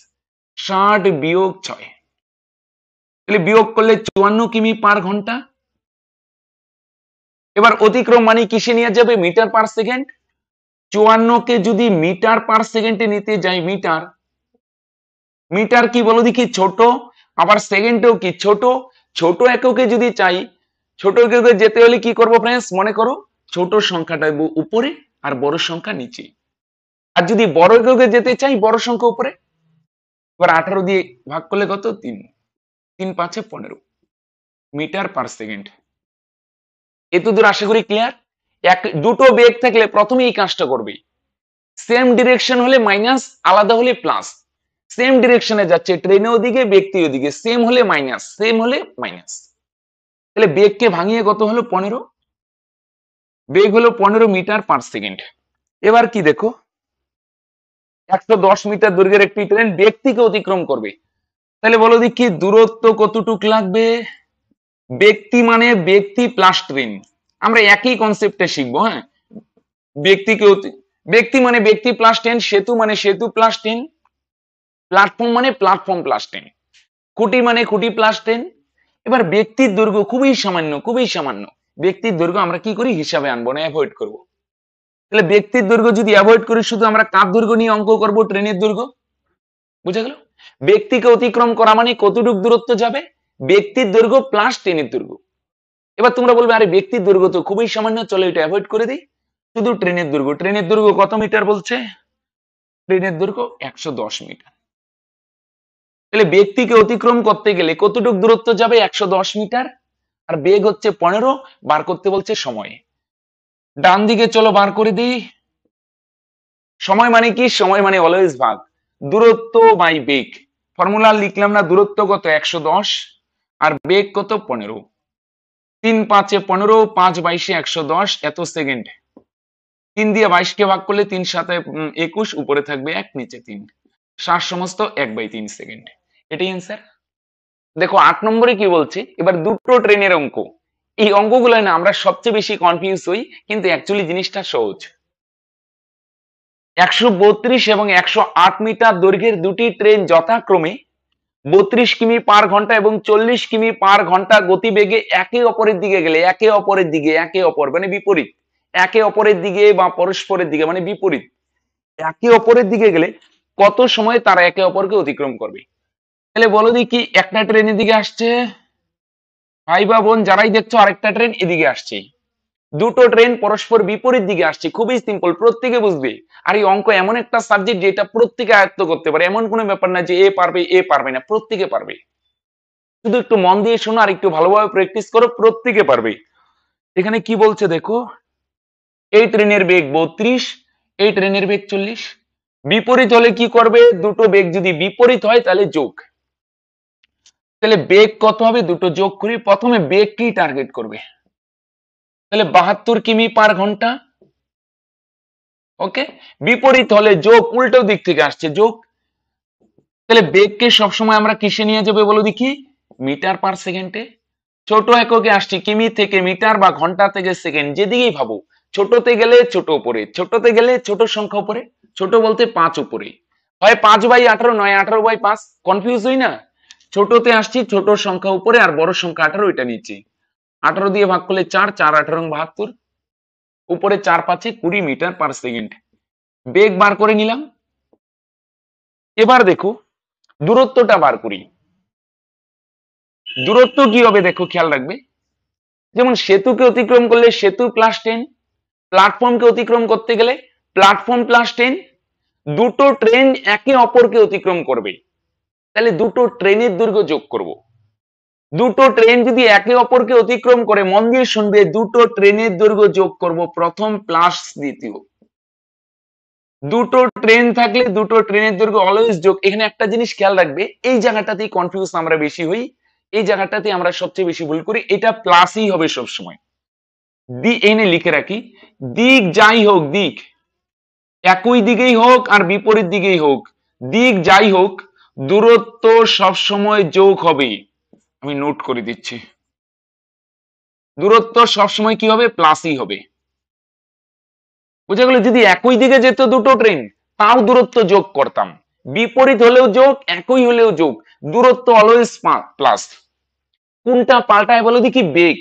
ষাট বিয়োগ ছয় তাহলে বিয়োগ করলে চুয়ান্ন কিমি পার ঘন্টা এবার অতিক্রম মানে কিসে নিয়ে যাবে মিটার পার সেকেন্ড চুয়ান্নকে যদি মিটার পার সেকেন্ডে নিতে যাই মিটার মিটার কি বলো দেখি ছোট আবার সেকেন্ডেও কি ছোট ছোট এককে যদি চাই ছোট এককে যেতে হলে কি করব ফ্রেন্ডস মনে করো ছোট সংখ্যাটা উপরে আর বড় সংখ্যা নিচে আর যদি বড় এককে যেতে চাই বড় সংখ্যা উপরে এবার আঠারো দিয়ে ভাগ করলে কত তিন তিন পাঁচে পনেরো মিটার পার সেকেন্ড এত দূর আশা করি ক্লিয়ার এক দুটো বেগ থাকলে প্রথমে এই কাজটা করবে সেম ডিরেকশন হলে মাইনাস আলাদা হলে প্লাস সেম ডিরেকশনে যাচ্ছে ট্রেনে ওদিকে ব্যক্তি ওদিকে সেম হলে মাইনাস সেম হলে মাইনাস তাহলে বেগকে ভাঙিয়ে কত হলো পনেরো বেগ হলো পনেরো মিটার পার সেকেন্ড এবার কি দেখো একশো দশ মিটার দৈর্ঘ্যের একটি ট্রেন ব্যক্তিকে অতিক্রম করবে তাহলে বলো দেখি দূরত্ব কতটুক লাগবে ব্যক্তি মানে ব্যক্তি প্লাস ট্রেন আমরা একই কনসেপ্টে শিখবো হ্যাঁ ব্যক্তিকে ব্যক্তি মানে ব্যক্তি প্লাস ট্রেন সেতু মানে সেতু প্লাস ট্রেন প্ল্যাটফর্ম মানে প্ল্যাটফর্ম প্লাস টেন কোটি মানে কোটি প্লাস টেন এবার ব্যক্তির দৈর্ঘ্য খুবই সামান্য খুবই সামান্য ব্যক্তির দৈর্ঘ্য আমরা কি করি হিসাবে আনবো না অ্যাভয়েড করবো তাহলে ব্যক্তির দৈর্ঘ্য যদি অ্যাভয়েড করি শুধু আমরা কার দৈর্ঘ্য নিয়ে অঙ্ক করবো ট্রেনের দৈর্ঘ্য বুঝা গেল ব্যক্তিকে অতিক্রম করা মানে কতটুক দূরত্ব যাবে ব্যক্তির দৈর্ঘ্য প্লাস ট্রেনের দৈর্ঘ্য এবার তোমরা বলবে আরে ব্যক্তির দৈর্ঘ্য তো খুবই সামান্য চলে এটা অ্যাভয়েড করে দিই শুধু ট্রেনের দৈর্ঘ্য ট্রেনের দৈর্ঘ্য কত মিটার বলছে ট্রেনের দৈর্ঘ্য একশো মিটার তাহলে ব্যক্তিকে অতিক্রম করতে গেলে কতটুক দূরত্ব যাবে একশো দশ মিটার আর বেগ হচ্ছে পনেরো বার করতে বলছে সময়ে ডান দিকে চলো বার করে দিই সময় মানে কি সময় মানে অলওয়েজ ভাগ দূরত্ব বাই বেগ ফর্মুলা লিখলাম না দূরত্ব কত একশো দশ আর বেগ কত পনেরো তিন পাঁচে পনেরো পাঁচ বাইশে একশো দশ এত সেকেন্ড তিন দিয়ে বাইশকে ভাগ করলে তিন সাথে একুশ উপরে থাকবে এক নিচে তিন সার সমস্ত এক বাই তিন সেকেন্ড এটাই অ্যান্সার দেখো আট নম্বরে কি বলছে এবার দুটো ট্রেনের অঙ্ক এই অঙ্কগুলো না আমরা সবচেয়ে বেশি কনফিউজ হই কিন্তু অ্যাকচুয়ালি জিনিসটা সহজ একশো বত্রিশ এবং একশো আট মিটার দৈর্ঘ্যের দুটি ট্রেন যথাক্রমে বত্রিশ কিমি পার ঘন্টা এবং চল্লিশ কিমি পার ঘন্টা গতিবেগে একে অপরের দিকে গেলে একে অপরের দিকে একে অপর মানে বিপরীত একে অপরের দিকে বা পরস্পরের দিকে মানে বিপরীত একে অপরের দিকে গেলে কত সময় তারা একে অপরকে অতিক্রম করবে তাহলে বলো দেখি একটা ট্রেন এদিকে আসছে ভাই বা বোন যারাই দেখছো আরেকটা ট্রেন এদিকে আসছে দুটো ট্রেন পরস্পর বিপরীত দিকে আসছে খুবই সিম্পল প্রত্যেকে বুঝবে আর এই অঙ্ক এমন একটা সাবজেক্ট যেটা প্রত্যেকে আয়ত্ত করতে পারে এমন কোনো ব্যাপার না যে এ পারবে এ পারবে না প্রত্যেকে পারবে শুধু একটু মন দিয়ে শোনো আর একটু ভালোভাবে প্র্যাকটিস করো প্রত্যেকে পারবে এখানে কি বলছে দেখো এই ট্রেনের বেগ বত্রিশ এই ট্রেনের বেগ চল্লিশ বিপরীত হলে কি করবে দুটো বেগ যদি বিপরীত হয় তাহলে যোগ তাহলে বেগ কত হবে দুটো যোগ করি প্রথমে বেগ কি টার্গেট করবে তাহলে বাহাত্তর কিমি পার ঘন্টা ওকে বিপরীত হলে যোগ উল্টো দিক থেকে আসছে যোগ তাহলে বেগকে সবসময় আমরা কিসে নিয়ে যাবে বলো দেখি মিটার পার সেকেন্ডে ছোট এককে আসছি কিমি থেকে মিটার বা ঘন্টা থেকে সেকেন্ড যেদিকেই ভাবো ছোটতে গেলে ছোট উপরে ছোটতে গেলে ছোট সংখ্যা উপরে ছোট বলতে পাঁচ উপরে হয় পাঁচ বাই আঠারো নয় আঠারো বাই পাঁচ কনফিউজ হই না ছোটতে আসছি ছোট সংখ্যা উপরে আর বড় সংখ্যা আঠারো এটা নিচ্ছি আঠারো দিয়ে ভাগ করলে চার চার আঠারো বাহাত্তর উপরে চার পাচ্ছে কুড়ি মিটার পার সেকেন্ড বেগ বার করে নিলাম এবার দেখো দূরত্বটা বার করি দূরত্ব কি হবে দেখো খেয়াল রাখবে যেমন সেতুকে অতিক্রম করলে সেতু প্লাস টেন প্ল্যাটফর্মকে অতিক্রম করতে গেলে প্ল্যাটফর্ম প্লাস টেন দুটো ট্রেন একে অপরকে অতিক্রম করবে তাহলে দুটো ট্রেনের দুর্গ যোগ করব। দুটো ট্রেন যদি একে অপরকে অতিক্রম করে মন দিয়ে শুনবে দুটো ট্রেনের দুর্গ যোগ করব প্রথম প্লাস দ্বিতীয় দুটো ট্রেন থাকলে দুটো ট্রেনের দুর্গ অলওয়েজ যোগ এখানে একটা জিনিস খেয়াল রাখবে এই জায়গাটাতেই কনফিউজ আমরা বেশি হই এই জায়গাটাতে আমরা সবচেয়ে বেশি ভুল করি এটা প্লাসই হবে সব সময় দি এনে লিখে রাখি দিক যাই হোক দিক একই দিকেই হোক আর বিপরীত দিকেই হোক দিক যাই হোক দূরত্ব সবসময় যোগ হবে আমি নোট করে দিচ্ছি দূরত্ব সবসময় কি হবে প্লাসই হবে বুঝা গেল যদি একই দিকে যেত দুটো ট্রেন তাও দূরত্ব যোগ করতাম বিপরীত হলেও যোগ একই হলেও যোগ দূরত্ব অলওয়েজ প্লাস কোনটা পাল্টায় বলো দেখি বেগ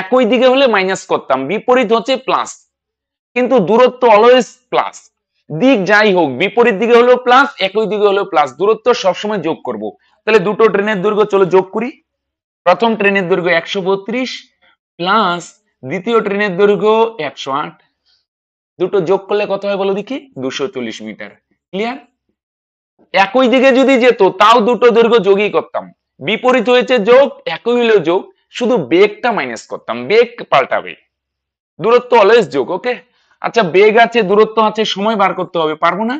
একই দিকে হলে মাইনাস করতাম বিপরীত হচ্ছে প্লাস কিন্তু দূরত্ব অলওয়েজ প্লাস দিক যাই হোক বিপরীত দিকে হলো প্লাস একই দিকে হলো প্লাস দূরত্ব সবসময় যোগ করব। তাহলে দুটো ট্রেনের দৈর্ঘ্য চলো যোগ করি প্রথম ট্রেনের দৈর্ঘ্য একশো বত্রিশ প্লাস দ্বিতীয় ট্রেনের দৈর্ঘ্য একশো আট দুটো যোগ করলে কত হয় বলো দেখি দুশো চল্লিশ মিটার ক্লিয়ার একই দিকে যদি যেত তাও দুটো দৈর্ঘ্য যোগই করতাম বিপরীত হয়েছে যোগ একই হলো যোগ শুধু বেগটা মাইনাস করতাম বেগ পাল্টাবে দূরত্ব অলওয়েজ যোগ ওকে আচ্ছা বেগ আছে দূরত্ব আছে সময় বার করতে হবে পারবো না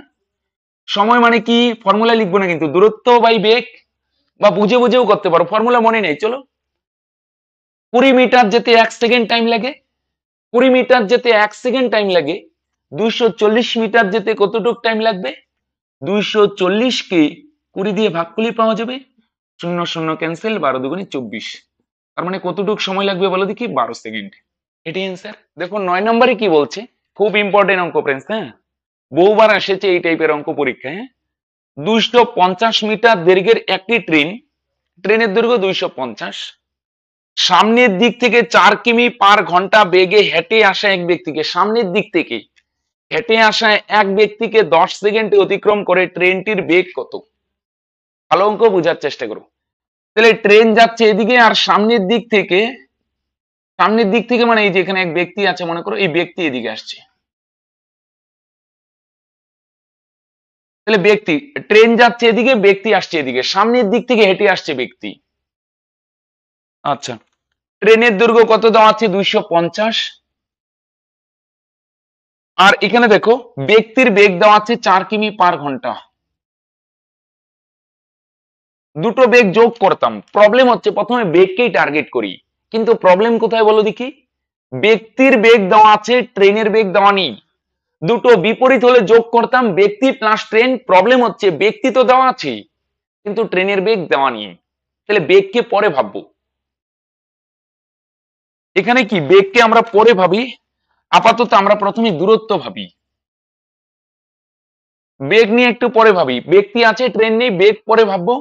সময় মানে কি ফর্মুলা লিখবো না কিন্তু দূরত্ব বাই বেগ বা বুঝে বুঝেও করতে পারো ফর্মুলা মনে নেই চলো কুড়ি মিটার যেতে এক সেকেন্ড টাইম লাগে কুড়ি মিটার যেতে এক সেকেন্ড টাইম লাগে দুইশো মিটার যেতে কতটুক টাইম লাগবে দুইশো কে কুড়ি দিয়ে ভাগ করলে পাওয়া যাবে শূন্য শূন্য ক্যান্সেল বারো দুগুণে চব্বিশ তার মানে কতটুক সময় লাগবে বলো দেখি বারো সেকেন্ড এটি অ্যান্সার দেখো নয় নম্বরে কি বলছে খুব ইম্পর্টেন্ট অঙ্ক ফ্রেন্ডস হ্যাঁ বহুবার এসেছে এই টাইপের অঙ্ক পরীক্ষায় হ্যাঁ দুইশো পঞ্চাশ মিটার দৈর্ঘ্যের একটি ট্রেন ট্রেনের দৈর্ঘ্য দুইশো পঞ্চাশ সামনের দিক থেকে চার কিমি পার ঘন্টা বেগে হেঁটে আসা এক ব্যক্তিকে সামনের দিক থেকে হেঁটে আসা এক ব্যক্তিকে দশ সেকেন্ড অতিক্রম করে ট্রেনটির বেগ কত ভালো অঙ্ক বোঝার চেষ্টা করো তাহলে ট্রেন যাচ্ছে এদিকে আর সামনের দিক থেকে সামনের দিক থেকে মানে এই যে এখানে এক ব্যক্তি আছে মনে করো এই ব্যক্তি এদিকে আসছে তাহলে ব্যক্তি ট্রেন যাচ্ছে এদিকে ব্যক্তি আসছে এদিকে সামনের দিক থেকে হেঁটে আসছে ব্যক্তি আচ্ছা ট্রেনের দৈর্ঘ্য কত দেওয়া আছে দুইশো পঞ্চাশ আর এখানে দেখো ব্যক্তির বেগ দেওয়া আছে চার কিমি পার ঘন্টা দুটো বেগ যোগ করতাম প্রবলেম হচ্ছে প্রথমে বেগকেই টার্গেট করি কিন্তু প্রবলেম কোথায় বলো দেখি ব্যক্তির বেগ দেওয়া আছে ট্রেনের বেগ দেওয়া নেই দুটো বিপরীত হলে যোগ করতাম ব্যক্তি প্লাস ট্রেন প্রবলেম হচ্ছে ব্যক্তি তো দেওয়া আছে কিন্তু ট্রেনের বেগ দেওয়া নিয়ে তাহলে বেগকে পরে ভাবব এখানে কি বেগকে আমরা পরে ভাবি আপাতত আমরা প্রথমে দূরত্ব ভাবি বেগ নিয়ে একটু পরে ভাবি ব্যক্তি আছে ট্রেন নেই বেগ পরে ভাববো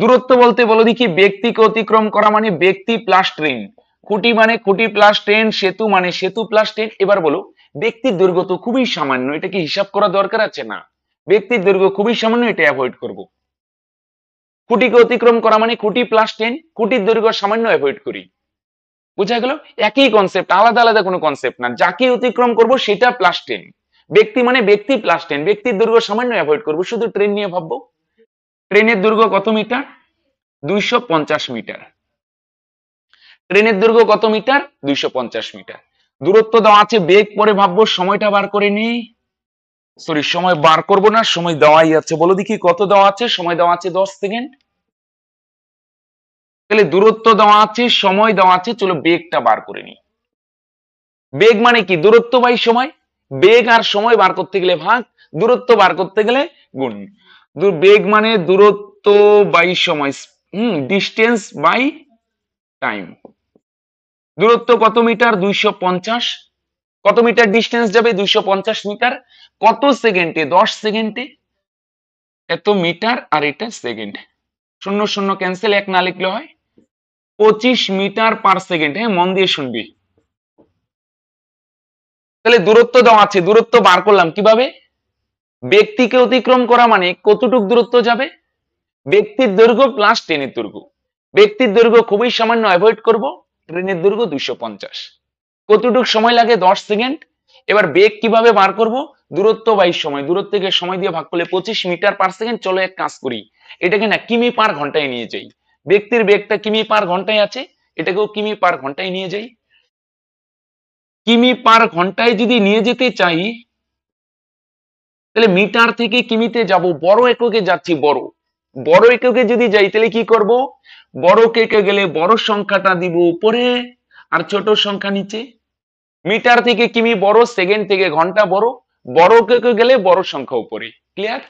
দূরত্ব বলতে বলো দেখি ব্যক্তিকে অতিক্রম করা মানে ব্যক্তি প্লাস ট্রেন খুঁটি মানে খুঁটি প্লাস ট্রেন সেতু মানে সেতু প্লাস ট্রেন এবার বলো ব্যক্তির দৈর্ঘ্য তো খুবই সামান্য এটা কি হিসাব করা দরকার আছে না ব্যক্তির দৈর্ঘ্য খুবই সামান্য এটা অ্যাভয়েড করব খুঁটিকে অতিক্রম করা মানে খুঁটি প্লাস ট্রেন খুঁটির দৈর্ঘ্য সামান্য অ্যাভয়েড করি বোঝা গেল একই কনসেপ্ট আলাদা আলাদা কোনো কনসেপ্ট না যাকে অতিক্রম করব সেটা প্লাস ট্রেন ব্যক্তি মানে ব্যক্তি প্লাস ট্রেন ব্যক্তির দৈর্ঘ্য সামান্য অ্যাভয়েড করব শুধু ট্রেন নিয়ে ভাববো ট্রেনের দৈর্ঘ্য কত মিটার দুইশো মিটার ট্রেনের দৈর্ঘ্য কত মিটার দুইশো মিটার দূরত্ব দেওয়া আছে বেগ পরে ভাববো সময়টা বার করে নি সরি সময় বার করব না সময় দেওয়াই আছে বলো দেখি কত দেওয়া আছে সময় দেওয়া আছে দশ সেকেন্ড তাহলে দূরত্ব দেওয়া আছে সময় দেওয়া আছে চলো বেগটা বার করে নি বেগ মানে কি দূরত্ব বাই সময় বেগ আর সময় বার করতে গেলে ভাগ দূরত্ব বার করতে গেলে গুণ বেগ মানে দূরত্ব বাই সময় হম ডিস্টেন্স বাই টাইম দূরত্ব কত মিটার দুইশো পঞ্চাশ কত মিটার ডিস্টেন্স যাবে দুইশো পঞ্চাশ মিটার কত সেকেন্ডে দশ সেকেন্ডে এত মিটার আর এটা সেকেন্ড শূন্য শূন্য ক্যান্সেল এক না লিখলে হয় পঁচিশ মিটার পার সেকেন্ড হ্যাঁ মন দিয়ে শুনবি তাহলে দূরত্ব দেওয়া আছে দূরত্ব বার করলাম কিভাবে ব্যক্তিকে অতিক্রম করা মানে কতটুক দূরত্ব যাবে ব্যক্তির দৈর্ঘ্য প্লাস ট্রেনের দৈর্ঘ্য ব্যক্তির দৈর্ঘ্য খুবই সামান্য অ্যাভয়েড করব ট্রেনের দৈর্ঘ্য দুইশো পঞ্চাশ কতটুক সময় লাগে দশ সেকেন্ড এবার বেগ কিভাবে বার করব দূরত্ব বাই সময় দূরত্ব থেকে সময় দিয়ে ভাগ করলে পঁচিশ মিটার পার সেকেন্ড চলো এক কাজ করি এটাকে না কিমি পার ঘন্টায় নিয়ে যাই ব্যক্তির বেগটা কিমি পার ঘন্টায় আছে এটাকেও কিমি পার ঘন্টায় নিয়ে যাই কিমি পার ঘন্টায় যদি নিয়ে যেতে চাই তাহলে মিটার থেকে কিমিতে যাব বড় এককে যাচ্ছি বড় বড় এককে যদি যাই তাহলে কি করব বড় কেকে গেলে বড় সংখ্যাটা দিব উপরে আর ছোট সংখ্যা নিচে মিটার থেকে কিমি বড় সেকেন্ড থেকে ঘন্টা বড় বড় কেকে গেলে বড় সংখ্যা উপরে ক্লিয়ার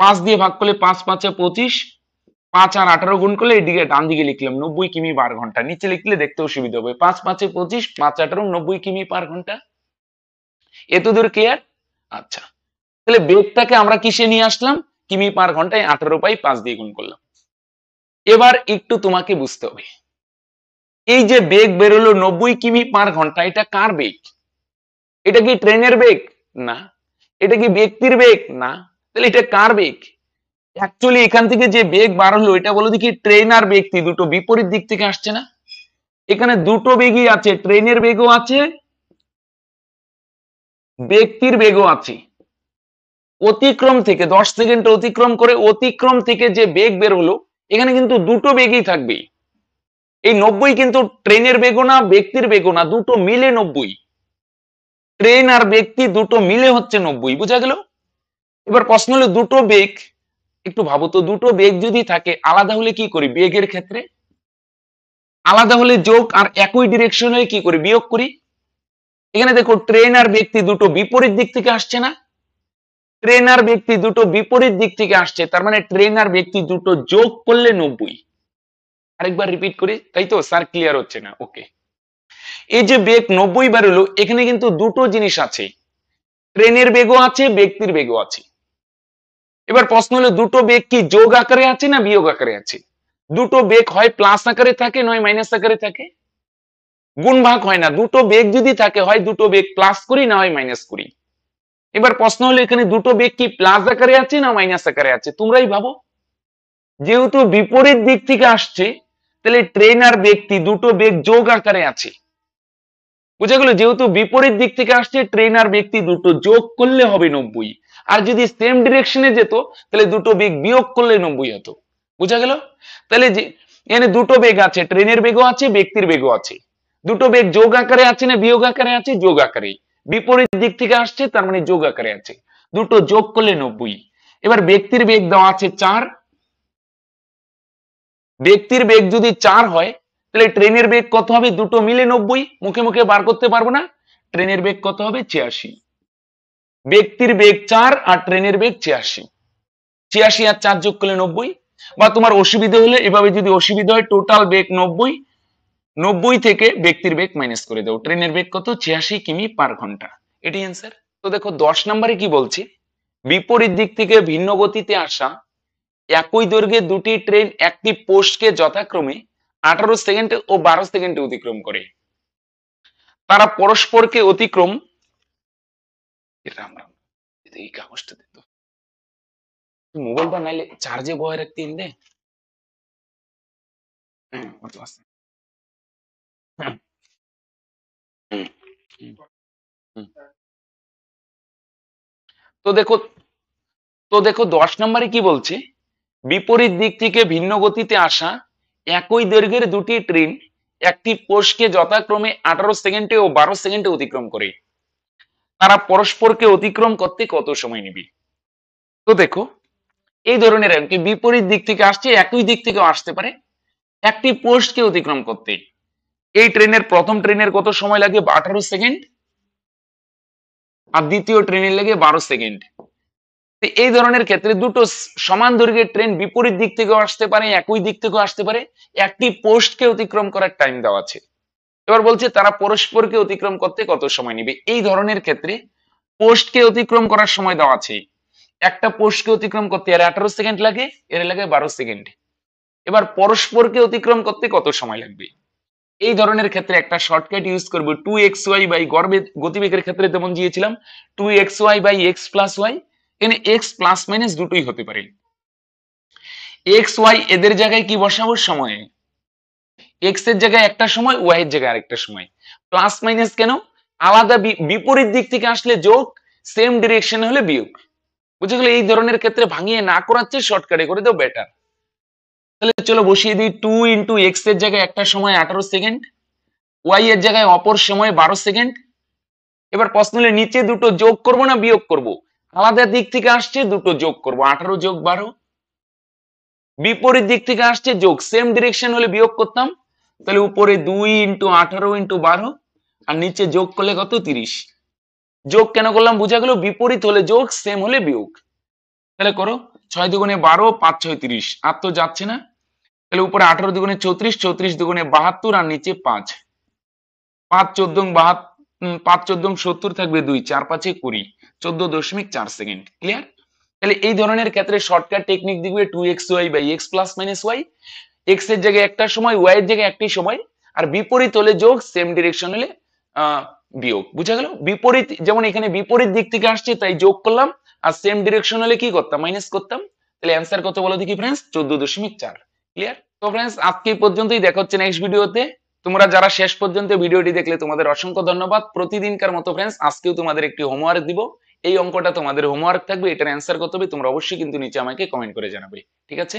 পাঁচ দিয়ে ভাগ করলে পাঁচ পাঁচে পঁচিশ পাঁচ আর আঠারো গুণ করলে এদিকে ডান দিকে লিখলাম নব্বই কিমি পার ঘন্টা নিচে লিখলে দেখতে অসুবিধা হবে পাঁচ পাঁচে পঁচিশ পাঁচ আঠারো নব্বই কিমি পার ঘন্টা এত দূর ক্লিয়ার আচ্ছা তাহলে বেগটাকে আমরা কিসে নিয়ে আসলাম কিমি পার ঘন্টায় আঠারো পাই পাঁচ দিয়ে গুণ করলাম এবার একটু তোমাকে বুঝতে হবে এই যে বেগ বেরোলো নব্বই কিমি পার ঘন্টা এটা কার বেগ এটা কি ট্রেনের বেগ না এটা কি ব্যক্তির বেগ না তাহলে এটা কার বেগ অ্যাকচুয়ালি এখান থেকে যে বেগ বার হলো এটা বলো দেখি ট্রেন আর ব্যক্তি দুটো বিপরীত দিক থেকে আসছে না এখানে দুটো বেগই আছে ট্রেনের বেগও আছে ব্যক্তির বেগও আছে অতিক্রম থেকে দশ সেকেন্ড অতিক্রম করে অতিক্রম থেকে যে বেগ বের হলো এখানে কিন্তু দুটো বেগই থাকবে এই নব্বই কিন্তু ট্রেনের বেগও না ব্যক্তির বেগও না দুটো মিলে নব্বই ট্রেন আর ব্যক্তি দুটো মিলে হচ্ছে নব্বই বোঝা গেল এবার প্রশ্ন হলো দুটো বেগ একটু ভাবো তো দুটো বেগ যদি থাকে আলাদা হলে কি করি বেগের ক্ষেত্রে আলাদা হলে যোগ আর একই ডিরেকশন হয়ে কি করি বিয়োগ করি এখানে দেখো ট্রেন আর ব্যক্তি দুটো বিপরীত দিক থেকে আসছে না ট্রেনার ব্যক্তি দুটো বিপরীত দিক থেকে আসছে তার মানে ট্রেনার ব্যক্তি দুটো যোগ করলে নব্বই আরেকবার রিপিট করি তাই তো স্যার ক্লিয়ার হচ্ছে না ওকে এই যে বেগ নব্বই বার হলো এখানে কিন্তু দুটো জিনিস আছে ট্রেনের বেগও আছে ব্যক্তির বেগও আছে এবার প্রশ্ন হলো দুটো বেগ কি যোগ আকারে আছে না বিয়োগ আকারে আছে দুটো বেগ হয় প্লাস আকারে থাকে নয় মাইনাস আকারে থাকে গুণ ভাগ হয় না দুটো বেগ যদি থাকে হয় দুটো বেগ প্লাস করি না হয় মাইনাস করি এবার প্রশ্ন হলো এখানে দুটো বেগ কি প্লাস আকারে আছে না মাইনাস আকারে আছে তোমরাই ভাবো যেহেতু বিপরীত দিক থেকে আসছে তাহলে ট্রেন আর ব্যক্তি দুটো বেগ যোগ আকারে আছে বুঝা গেল যেহেতু বিপরীত দিক থেকে আসছে ট্রেন আর ব্যক্তি দুটো যোগ করলে হবে নব্বই আর যদি সেম ডিরেকশনে যেত তাহলে দুটো বেগ বিয়োগ করলে নব্বই হতো বুঝা গেল তাহলে এখানে দুটো বেগ আছে ট্রেনের বেগও আছে ব্যক্তির বেগও আছে দুটো বেগ যোগ আকারে আছে না বিয়োগ আকারে আছে যোগ আকারে বিপরীত দিক থেকে আসছে তার মানে যোগ আকারে আছে দুটো যোগ করলে নব্বই এবার ব্যক্তির বেগ দেওয়া আছে চার ব্যক্তির বেগ যদি চার হয় তাহলে ট্রেনের বেগ কত হবে দুটো মিলে নব্বই মুখে মুখে বার করতে পারবো না ট্রেনের বেগ কত হবে ছিয়াশি ব্যক্তির বেগ চার আর ট্রেনের বেগ ছিয়াশি ছিয়াশি আর চার যোগ করলে নব্বই বা তোমার অসুবিধা হলে এভাবে যদি অসুবিধা হয় টোটাল বেগ নব্বই নব্বই থেকে ব্যক্তির বেগ মাইনাস করে দেবো ট্রেনের বেগ কত ছিয়াশি কিমি পার ঘন্টা এটি অ্যান্সার তো দেখো দশ নম্বরে কি বলছি বিপরীত দিক থেকে ভিন্ন গতিতে আসা একই দৈর্ঘ্যে দুটি ট্রেন একটি পোস্টকে যথাক্রমে আঠারো সেকেন্ড ও বারো সেকেন্ডে অতিক্রম করে তারা পরস্পরকে অতিক্রম মোবাইল বানাইলে চার্জে বয় রাখতে দে তো দেখো তো দেখো দশ নম্বরে কি বলছে বিপরীত দিক থেকে ভিন্ন গতিতে আসা একই দৈর্ঘ্যের দুটি ট্রেন একটি কোষকে যথাক্রমে আঠারো সেকেন্ডে ও বারো সেকেন্ডে অতিক্রম করে তারা পরস্পরকে অতিক্রম করতে কত সময় নেবে তো দেখো এই ধরনের বিপরীত দিক থেকে আসছে একই দিক থেকেও আসতে পারে একটি পোস্টকে অতিক্রম করতে এই ট্রেনের প্রথম ট্রেনের কত সময় লাগে আঠারো সেকেন্ড আর দ্বিতীয় ট্রেনের লাগে বারো সেকেন্ড এই ধরনের ক্ষেত্রে দুটো সমান দৈর্ঘ্যের ট্রেন বিপরীত দিক থেকেও আসতে পারে একই দিক থেকেও আসতে পারে একটি পোস্টকে অতিক্রম করার টাইম দেওয়া আছে এবার বলছে তারা পরস্পরকে অতিক্রম করতে কত সময় নেবে এই ধরনের ক্ষেত্রে পোস্টকে অতিক্রম করার সময় দেওয়া আছে একটা পোস্টকে অতিক্রম করতে এর আঠারো সেকেন্ড লাগে এর লাগে বারো সেকেন্ড এবার পরস্পরকে অতিক্রম করতে কত সময় লাগবে এই ধরনের ক্ষেত্রে একটা শর্টকাট ইউজ করব টু এক্স ওয়াই বাই গর্বে গতিবেগের ক্ষেত্রে যেমন দিয়েছিলাম two X Y by X plus Y এখানে এক্স প্লাস মাইনাস দুটোই হতে পারে এক্স ওয়াই এদের জায়গায় কি বসাবো সময়ে এক্স এর জায়গায় একটা সময় ওয়াই এর জায়গায় আরেকটা সময় প্লাস মাইনাস কেন আলাদা বিপরীত দিক থেকে আসলে যোগ সেম ডিরেকশন হলে বিয়োগ বুঝে গেলে এই ধরনের ক্ষেত্রে ভাঙিয়ে না করাচ্ছে শর্টকাটে করে দেও বেটার তাহলে চলো বসিয়ে দিই টু ইন্টু এক্স এর জায়গায় একটা সময় আঠারো সেকেন্ড ওয়াই এর জায়গায় অপর সময় বারো সেকেন্ড এবার প্রশ্ন হলে নিচে দুটো যোগ করব না বিয়োগ করব আলাদা দিক থেকে আসছে দুটো যোগ করব আঠারো যোগ বারো বিপরীত দিক থেকে আসছে যোগ সেম ডিরেকশন হলে বিয়োগ করতাম তাহলে উপরে দুই ইন্টু আঠারো ইন্টু বারো আর নিচে যোগ করলে কত তিরিশ যোগ কেন করলাম বোঝা গেল বিপরীত হলে যোগ সেম হলে বিয়োগ তাহলে করো ছয় দুগুণে বারো পাঁচ ছয় তিরিশ আর তো যাচ্ছে না তাহলে উপরে আঠারো দুগুণে চৌত্রিশ চৌত্রিশ দুগুণে বাহাত্তর আর নিচে পাঁচ পাঁচ চোদ্দ বাহাত্তর পাঁচ চোদ্দ সত্তর থাকবে দুই চার পাঁচে কুড়ি চোদ্দ দশমিক চার সেকেন্ড ক্লিয়ার তাহলে এই ধরনের ক্ষেত্রে শর্টকাট টেকনিক দিবে two X Y by X plus minus Y X এর জায়গায় একটা সময় ওয়াই এর জায়গায় একটি সময় আর বিপরীত হলে যোগ সেম ডিরেকশন হলে বিয়োগ বুঝা গেল বিপরীত যেমন এখানে বিপরীত দিক থেকে আসছে তাই যোগ করলাম আর সেম ডিরেকশন হলে কি করতাম মাইনাস করতাম তাহলে অ্যান্সার কত বলো দেখি ফ্রেন্ডস চোদ্দ দশমিক চার ক্লিয়ার তো ফ্রেন্ডস আজকে পর্যন্তই দেখা হচ্ছে নেক্সট ভিডিওতে তোমরা যারা শেষ পর্যন্ত ভিডিওটি দেখলে তোমাদের অসংখ্য ধন্যবাদ প্রতিদিনকার মতো ফ্রেন্ডস আজকেও তোমাদের একটি হোমওয়ার্ক দিব এই অঙ্কটা তোমাদের হোমওয়ার্ক থাকবে এটার অ্যান্সার কত হবে তোমরা অবশ্যই কিন্তু নিচে আমাকে কমেন্ট করে জানাবে ঠিক আছে